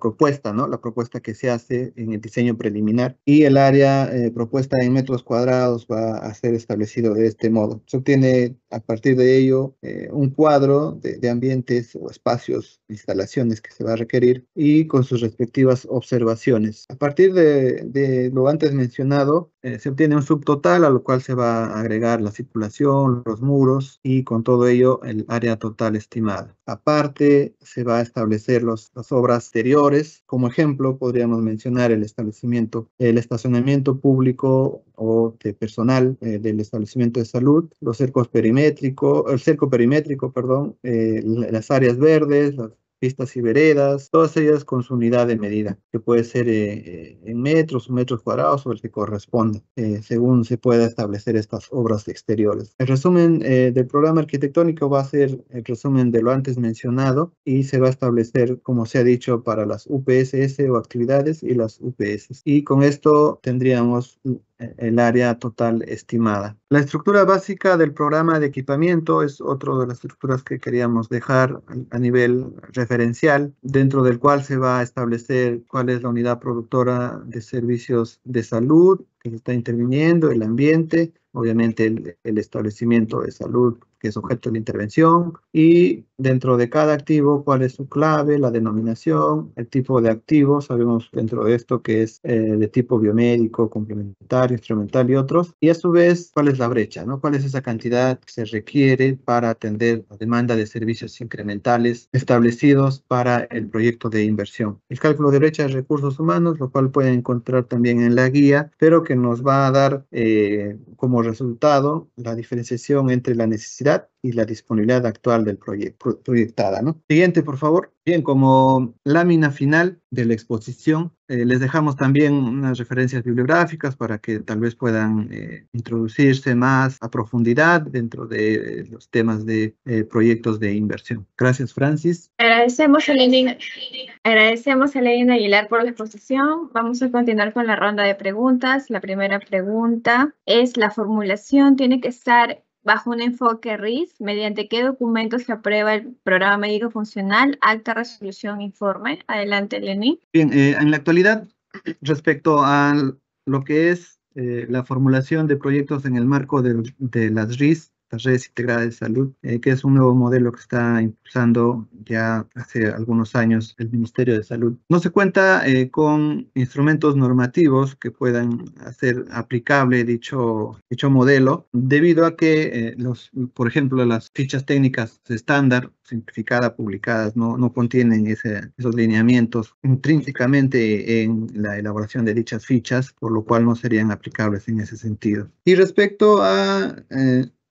propuesta, ¿no? La propuesta que se hace en el diseño preliminar y el área propuesta en metros cuadrados va a ser establecido de este modo. Se obtiene a partir de ello eh, un cuadro de, ambientes o espacios, instalaciones que se va a requerir y con sus respectivas observaciones. A partir de, lo antes mencionado, eh, se obtiene un subtotal a lo cual se va a agregar la circulación, los muros y con todo ello el área total estimada. Aparte, se va a establecer las obras exteriores. Como ejemplo, podríamos mencionar el establecimiento, el estacionamiento público o de personal eh, del establecimiento de salud, los cercos perimétricos, el cerco perimétrico, perdón, eh, las áreas verdes, las pistas y veredas, todas ellas con su unidad de medida, que puede ser eh, en metros, o metros cuadrados sobre el que corresponda, según se pueda establecer estas obras exteriores. El resumen del programa arquitectónico va a ser el resumen de lo antes mencionado y se va a establecer, como se ha dicho, para las UPSS o actividades y las UPS. Y con esto tendríamos el área total estimada. La estructura básica del programa de equipamiento es otra de las estructuras que queríamos dejar a nivel referencial, dentro del cual se va a establecer cuál es la unidad productora de servicios de salud que está interviniendo, el ambiente, obviamente el, establecimiento de salud que es objeto de la intervención y dentro de cada activo cuál es su clave, la denominación, el tipo de activo, sabemos dentro de esto que es eh, de tipo biomédico, complementario, instrumental y otros, y a su vez cuál es la brecha, ¿no? cuál es esa cantidad que se requiere para atender la demanda de servicios incrementales establecidos para el proyecto de inversión. El cálculo de brecha de recursos humanos, lo cual pueden encontrar también en la guía, pero que nos va a dar eh, como como resultado la diferenciación entre la necesidad y la disponibilidad actual del proyecto proyectada. ¿no? Siguiente, por favor. Bien, como lámina final de la exposición, eh, les dejamos también unas referencias bibliográficas para que tal vez puedan eh, introducirse más a profundidad dentro de eh, los temas de proyectos de inversión. Gracias, Francis. Agradecemos a, Lenin, agradecemos a Aguilar por la exposición. Vamos a continuar con la ronda de preguntas. La primera pregunta es, ¿la formulación tiene que estar bajo un enfoque RIS, mediante qué documentos se aprueba el programa médico funcional, acta, resolución, informe. Adelante, Lenín. Bien, eh, en la actualidad, respecto a lo que es eh, la formulación de proyectos en el marco de las RIS, las redes integradas de salud, eh, que es un nuevo modelo que está impulsando ya hace algunos años el Ministerio de Salud. No se cuenta eh, con instrumentos normativos que puedan hacer aplicable dicho, dicho modelo, debido a que, eh, los, por ejemplo, las fichas técnicas estándar simplificadas, publicadas, no, no contienen esos lineamientos intrínsecamente en la elaboración de dichas fichas, por lo cual no serían aplicables en ese sentido. Y respecto a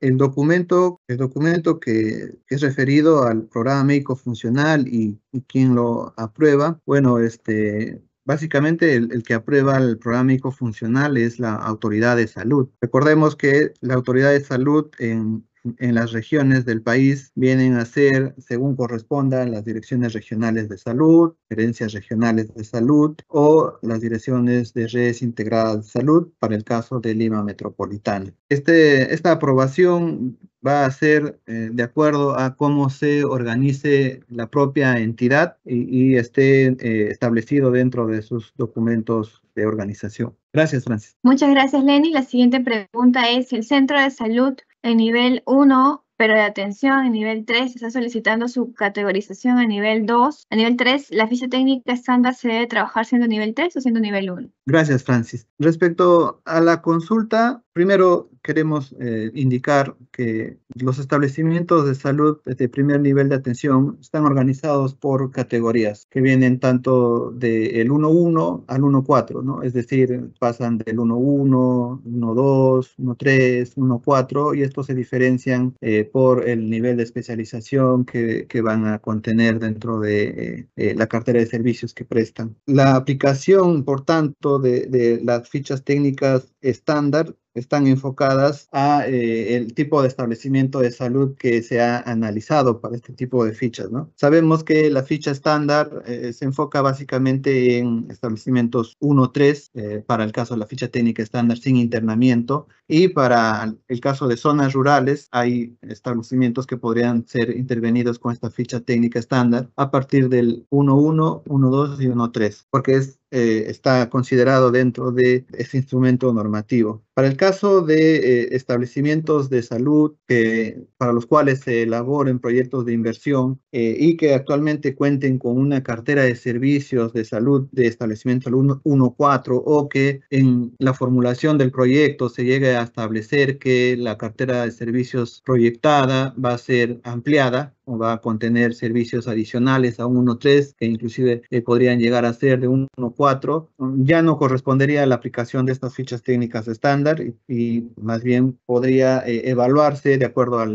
el documento, el documento que, es referido al programa médico funcional y, quién quien lo aprueba, bueno, este, Básicamente, el, el, que aprueba el programa médico funcional es la autoridad de salud. Recordemos que la autoridad de salud en, en las regiones del país vienen a ser, según correspondan, las direcciones regionales de salud, gerencias regionales de salud o las direcciones de redes integradas de salud para el caso de Lima Metropolitana. Este, esta aprobación va a ser eh, de acuerdo a cómo se organice la propia entidad y, esté eh, establecido dentro de sus documentos de organización. Gracias, Francis. Muchas gracias, Lenny. La siguiente pregunta es, ¿el centro de salud en nivel 1, pero de atención en nivel 3 se está solicitando su categorización a nivel 2. A nivel 3, la ficha técnica estándar se debe trabajar siendo nivel 3 o siendo nivel 1. Gracias, Francis. Respecto a la consulta, primero queremos eh, indicar que los establecimientos de salud de primer nivel de atención están organizados por categorías que vienen tanto del 1.1 al 1.4, ¿no? Es decir, pasan del 1.1, 1.2, 1.3, 1.4 y estos se diferencian eh, por el nivel de especialización que, van a contener dentro de eh, la cartera de servicios que prestan. La aplicación, por tanto, de, las fichas técnicas estándar, están enfocadas a eh, el tipo de establecimiento de salud que se ha analizado para este tipo de fichas. ¿no? Sabemos que la ficha estándar eh, se enfoca básicamente en establecimientos 1 eh, para el caso de la ficha técnica estándar sin internamiento y para el caso de zonas rurales hay establecimientos que podrían ser intervenidos con esta ficha técnica estándar a partir del 1-1, 1-2 y 1 porque es eh, está considerado dentro de ese instrumento normativo. Para el caso de eh, establecimientos de salud que para los cuales se elaboren proyectos de inversión eh, y que actualmente cuenten con una cartera de servicios de salud de establecimiento 1.4 o que en la formulación del proyecto se llegue a establecer que la cartera de servicios proyectada va a ser ampliada, va a contener servicios adicionales a 1.3 que inclusive eh, podrían llegar a ser de 1.4. Ya no correspondería a la aplicación de estas fichas técnicas estándar y, más bien podría eh, evaluarse de acuerdo a,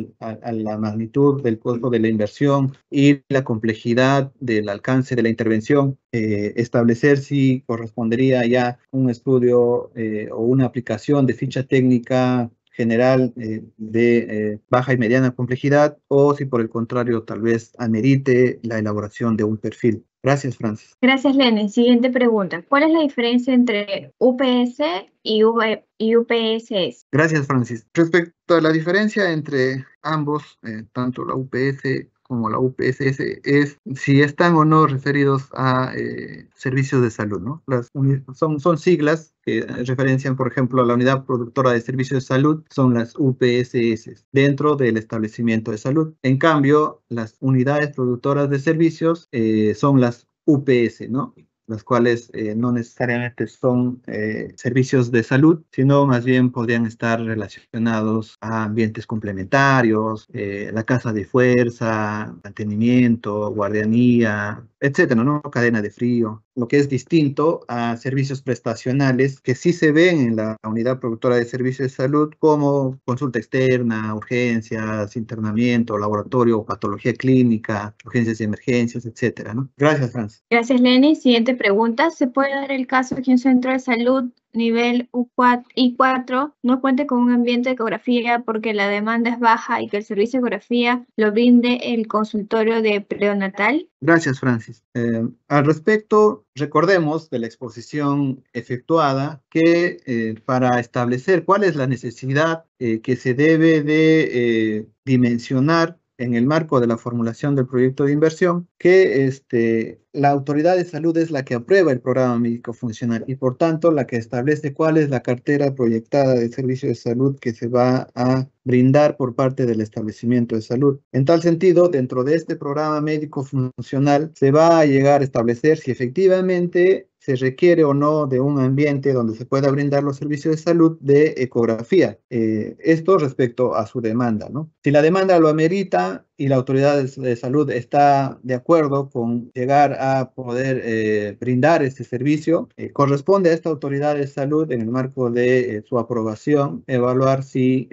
la magnitud del costo de la inversión y la complejidad del alcance de la intervención, eh, establecer si correspondería ya un estudio o una aplicación de ficha técnica general eh, de eh, baja y mediana complejidad o si por el contrario tal vez amerite la elaboración de un perfil. Gracias, Francis. Gracias, Lene. Siguiente pregunta. ¿Cuál es la diferencia entre UPS y, y UPSS? Gracias, Francis. Respecto a la diferencia entre ambos, eh, tanto la UPS como la UPSS es si están o no referidos a eh, servicios de salud, ¿no? Las son, son siglas que referencian, por ejemplo, a la unidad productora de servicios de salud, son las UPSS, dentro del establecimiento de salud. En cambio, las unidades productoras de servicios eh, son las UPS, ¿no? las cuales eh, no necesariamente son eh, servicios de salud, sino más bien podrían estar relacionados a ambientes complementarios, eh, la casa de fuerza, mantenimiento, guardianía, etcétera, ¿no? Cadena de frío. Lo que es distinto a servicios prestacionales que sí se ven en la unidad productora de servicios de salud como consulta externa, urgencias, internamiento, laboratorio, patología clínica, urgencias y emergencias, etcétera, ¿no? Gracias, Franz. Gracias, Lenny. Siguiente pregunta, ¿se puede dar el caso que un centro de salud nivel U4, I4 no cuente con un ambiente de ecografía porque la demanda es baja y que el servicio de ecografía lo brinde el consultorio de preonatal? Gracias, Francis. Eh, al respecto, recordemos de la exposición efectuada que eh, para establecer cuál es la necesidad eh, que se debe de dimensionar en el marco de la formulación del proyecto de inversión, que este, la autoridad de salud es la que aprueba el programa médico funcional y por tanto la que establece cuál es la cartera proyectada de servicios de salud que se va a brindar por parte del establecimiento de salud. En tal sentido, dentro de este programa médico funcional se va a llegar a establecer si efectivamente se requiere o no de un ambiente donde se pueda brindar los servicios de salud de ecografía. Eh, esto respecto a su demanda. ¿no? Si la demanda lo amerita y la autoridad de salud está de acuerdo con llegar a poder eh, brindar este servicio, eh, corresponde a esta autoridad de salud en el marco de su aprobación evaluar si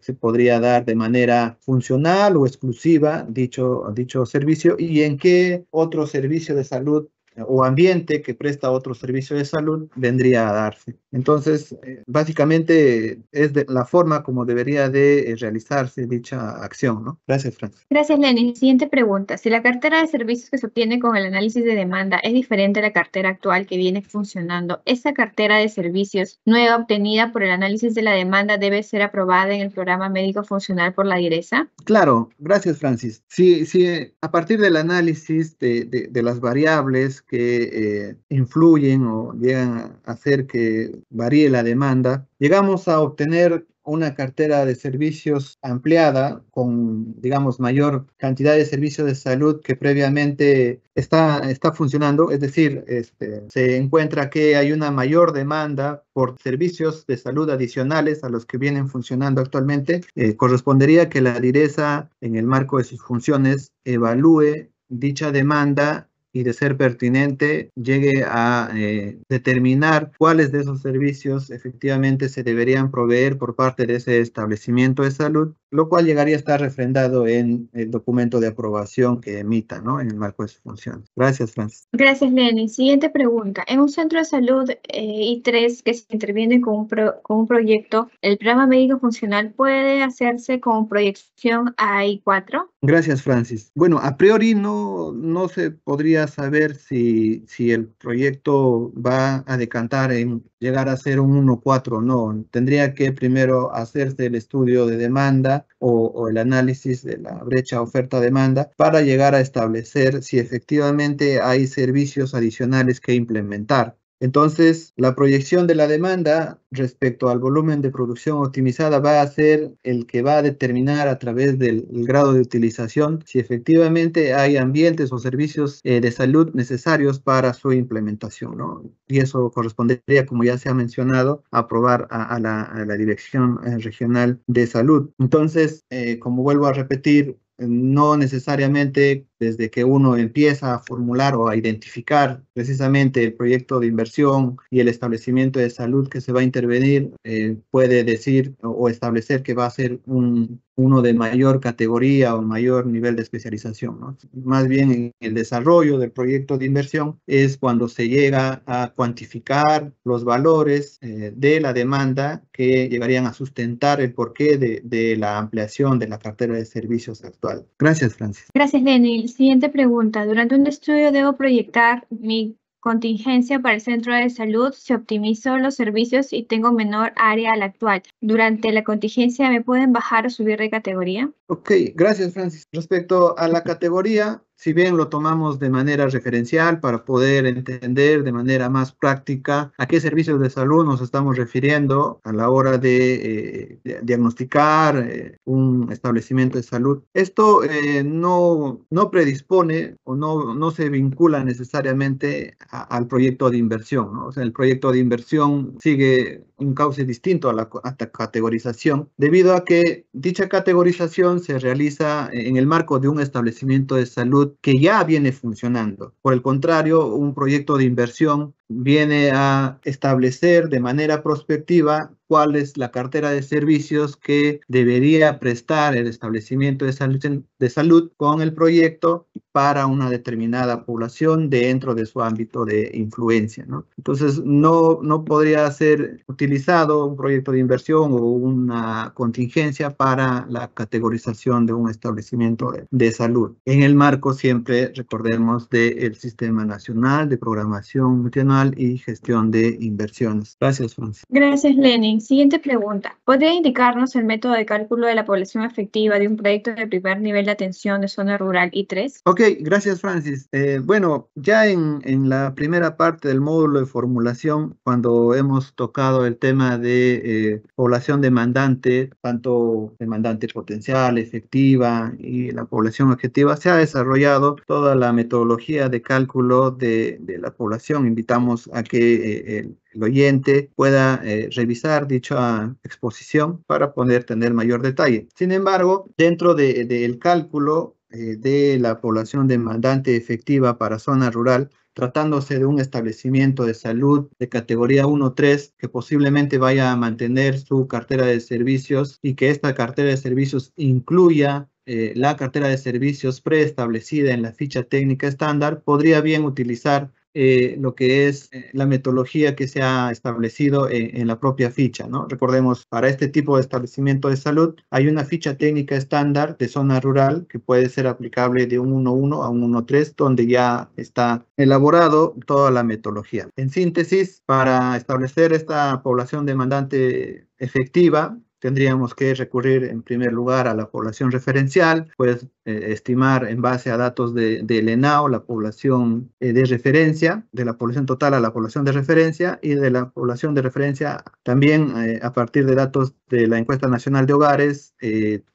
se podría dar de manera funcional o exclusiva dicho, dicho servicio y en qué otro servicio de salud o ambiente que presta otro servicio de salud vendría a darse. Entonces, eh, básicamente es la forma como debería de eh, realizarse dicha acción, ¿no? Gracias, Francis. Gracias, Lenny. Siguiente pregunta. Si la cartera de servicios que se obtiene con el análisis de demanda es diferente a la cartera actual que viene funcionando, ¿esa cartera de servicios nueva obtenida por el análisis de la demanda debe ser aprobada en el programa médico funcional por la DIRESA? Claro, gracias, Francis. Sí, sí, eh, a partir del análisis de las variables que eh, influyen o llegan a hacer que varíe la demanda, llegamos a obtener una cartera de servicios ampliada con, digamos, mayor cantidad de servicios de salud que previamente está, está funcionando. Es decir, este, se encuentra que hay una mayor demanda por servicios de salud adicionales a los que vienen funcionando actualmente. Eh, correspondería que la DIRESA, en el marco de sus funciones, evalúe dicha demanda y de ser pertinente llegue a eh, determinar cuáles de esos servicios efectivamente se deberían proveer por parte de ese establecimiento de salud, lo cual llegaría a estar refrendado en el documento de aprobación que emita ¿no? en el marco de su función. Gracias, Francis. Gracias, Lenny. Siguiente pregunta. En un centro de salud eh, I3 que se interviene con un, con un proyecto, ¿el programa médico funcional puede hacerse con proyección a I4? Gracias, Francis. Bueno, a priori no, no se podría saber si, si el proyecto va a decantar en llegar a ser un 1.4 o no. Tendría que primero hacerse el estudio de demanda o el análisis de la brecha oferta-demanda para llegar a establecer si efectivamente hay servicios adicionales que implementar. Entonces, la proyección de la demanda respecto al volumen de producción optimizada va a ser el que va a determinar a través del grado de utilización si efectivamente hay ambientes o servicios eh, de salud necesarios para su implementación. Y eso correspondería, como ya se ha mencionado, a aprobar a, la, Dirección eh, Regional de Salud. Entonces, eh, como vuelvo a repetir, no necesariamente desde que uno empieza a formular o a identificar precisamente el proyecto de inversión y el establecimiento de salud que se va a intervenir, eh, puede decir o, establecer que va a ser uno de mayor categoría o mayor nivel de especialización. Más bien en el desarrollo del proyecto de inversión es cuando se llega a cuantificar los valores eh, de la demanda que llegarían a sustentar el porqué de, la ampliación de la cartera de servicios actual. Gracias, Francis. Gracias, Lenny siguiente pregunta. Durante un estudio debo proyectar mi contingencia para el centro de salud, se optimizo los servicios y tengo menor área a la actual. Durante la contingencia, ¿me pueden bajar o subir de categoría? Ok, gracias Francis. Respecto a la categoría, si bien lo tomamos de manera referencial para poder entender de manera más práctica a qué servicios de salud nos estamos refiriendo a la hora de, eh, diagnosticar eh, un establecimiento de salud. Esto eh, no, no predispone o no, se vincula necesariamente al proyecto de inversión. O sea, el proyecto de inversión sigue un cauce distinto a la, a la categorización, debido a que dicha categorización se realiza en el marco de un establecimiento de salud que ya viene funcionando. Por el contrario, un proyecto de inversión viene a establecer de manera prospectiva cuál es la cartera de servicios que debería prestar el establecimiento de salud, de salud con el proyecto para una determinada población dentro de su ámbito de influencia. Entonces, no, no podría ser utilizado un proyecto de inversión o una contingencia para la categorización de un establecimiento de, salud. En el marco siempre, recordemos, del Sistema Nacional de Programación Multianual y Gestión de Inversiones. Gracias, Francis. Gracias, Lenin siguiente pregunta. ¿Podría indicarnos el método de cálculo de la población efectiva de un proyecto de primer nivel de atención de zona rural y tres? Ok, gracias Francis. Eh, bueno, ya en, la primera parte del módulo de formulación, cuando hemos tocado el tema de eh, población demandante, tanto demandante potencial, efectiva y la población objetiva, se ha desarrollado toda la metodología de cálculo de, la población. Invitamos a que eh, el el oyente pueda eh, revisar dicha exposición para poder tener mayor detalle. Sin embargo, dentro del de, cálculo eh, de la población demandante efectiva para zona rural, tratándose de un establecimiento de salud de categoría 1-3 que posiblemente vaya a mantener su cartera de servicios y que esta cartera de servicios incluya eh, la cartera de servicios preestablecida en la ficha técnica estándar, podría bien utilizar eh, lo que es eh, la metodología que se ha establecido eh, en la propia ficha. ¿no? Recordemos, para este tipo de establecimiento de salud hay una ficha técnica estándar de zona rural que puede ser aplicable de un 1.1 a un 1.3, donde ya está elaborado toda la metodología. En síntesis, para establecer esta población demandante efectiva, tendríamos que recurrir en primer lugar a la población referencial, pues eh, estimar en base a datos del de, ENAO la población eh, de referencia, de la población total a la población de referencia y de la población de referencia también eh, a partir de datos de la encuesta nacional de hogares,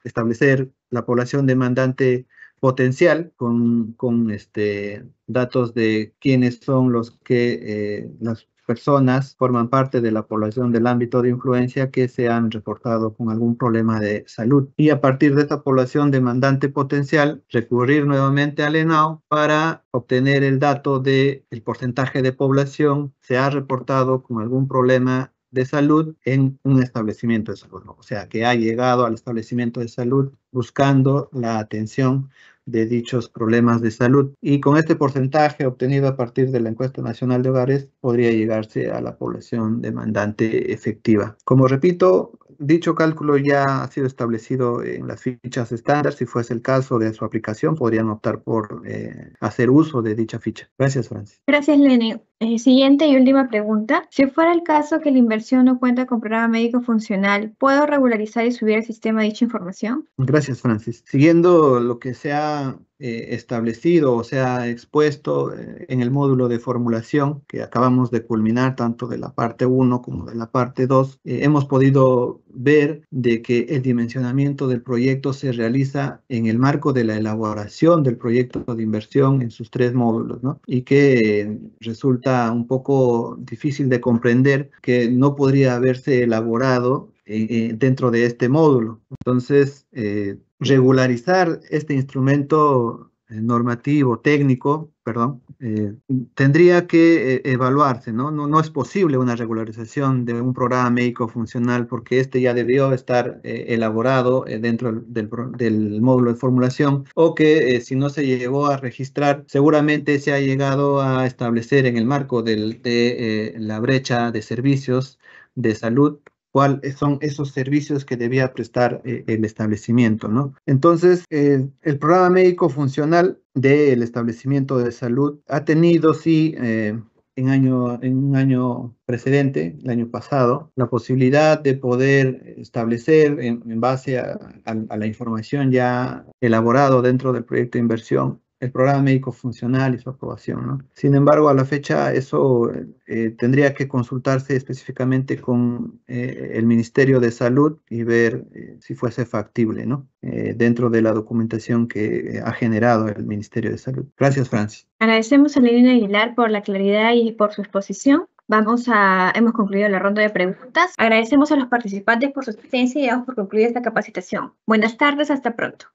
establecer la población demandante potencial con, este, datos de quiénes son los que, las personas forman parte de la población del ámbito de influencia que se han reportado con algún problema de salud. Y a partir de esta población demandante potencial, recurrir nuevamente al ENAO para obtener el dato del el porcentaje de población que se ha reportado con algún problema de salud en un establecimiento de salud, o sea, que ha llegado al establecimiento de salud buscando la atención de dichos problemas de salud. Y con este porcentaje obtenido a partir de la encuesta nacional de hogares, podría llegarse a la población demandante efectiva. Como repito, dicho cálculo ya ha sido establecido en las fichas estándar. Si fuese el caso de su aplicación, podrían optar por eh, hacer uso de dicha ficha. Gracias, Francis. Gracias, lene eh, siguiente y última pregunta. Si fuera el caso que la inversión no cuenta con programa médico funcional, ¿puedo regularizar y subir al sistema dicha información? Gracias, Francis. Siguiendo lo que se ha eh, establecido o sea expuesto eh, en el módulo de formulación que acabamos de culminar, tanto de la parte 1 como de la parte 2, eh, hemos podido ver de que el dimensionamiento del proyecto se realiza en el marco de la elaboración del proyecto de inversión en sus tres módulos, Y que resulta un poco difícil de comprender que no podría haberse elaborado eh, eh, dentro de este módulo. Entonces, eh, regularizar este instrumento normativo, técnico, perdón, tendría que evaluarse, ¿no? ¿no? es posible una regularización de un programa médico funcional porque este ya debió estar elaborado dentro del, módulo de formulación o que si no se llegó a registrar, seguramente se ha llegado a establecer en el marco de la brecha de servicios de salud cuáles son esos servicios que debía prestar eh, el establecimiento, ¿no? Entonces, el programa médico funcional del establecimiento de salud ha tenido, sí, eh, en, año, en un año precedente, el año pasado, la posibilidad de poder establecer en, base a, a, la información ya elaborado dentro del proyecto de inversión el programa médico funcional y su aprobación. ¿no? Sin embargo, a la fecha eso eh, tendría que consultarse específicamente con eh, el Ministerio de Salud y ver eh, si fuese factible ¿no? dentro de la documentación que ha generado el Ministerio de Salud. Gracias, Francis. Agradecemos a Lilina Aguilar por la claridad y por su exposición. Vamos a, hemos concluido la ronda de preguntas. Agradecemos a los participantes por su asistencia y vamos por concluir esta capacitación. Buenas tardes, hasta pronto.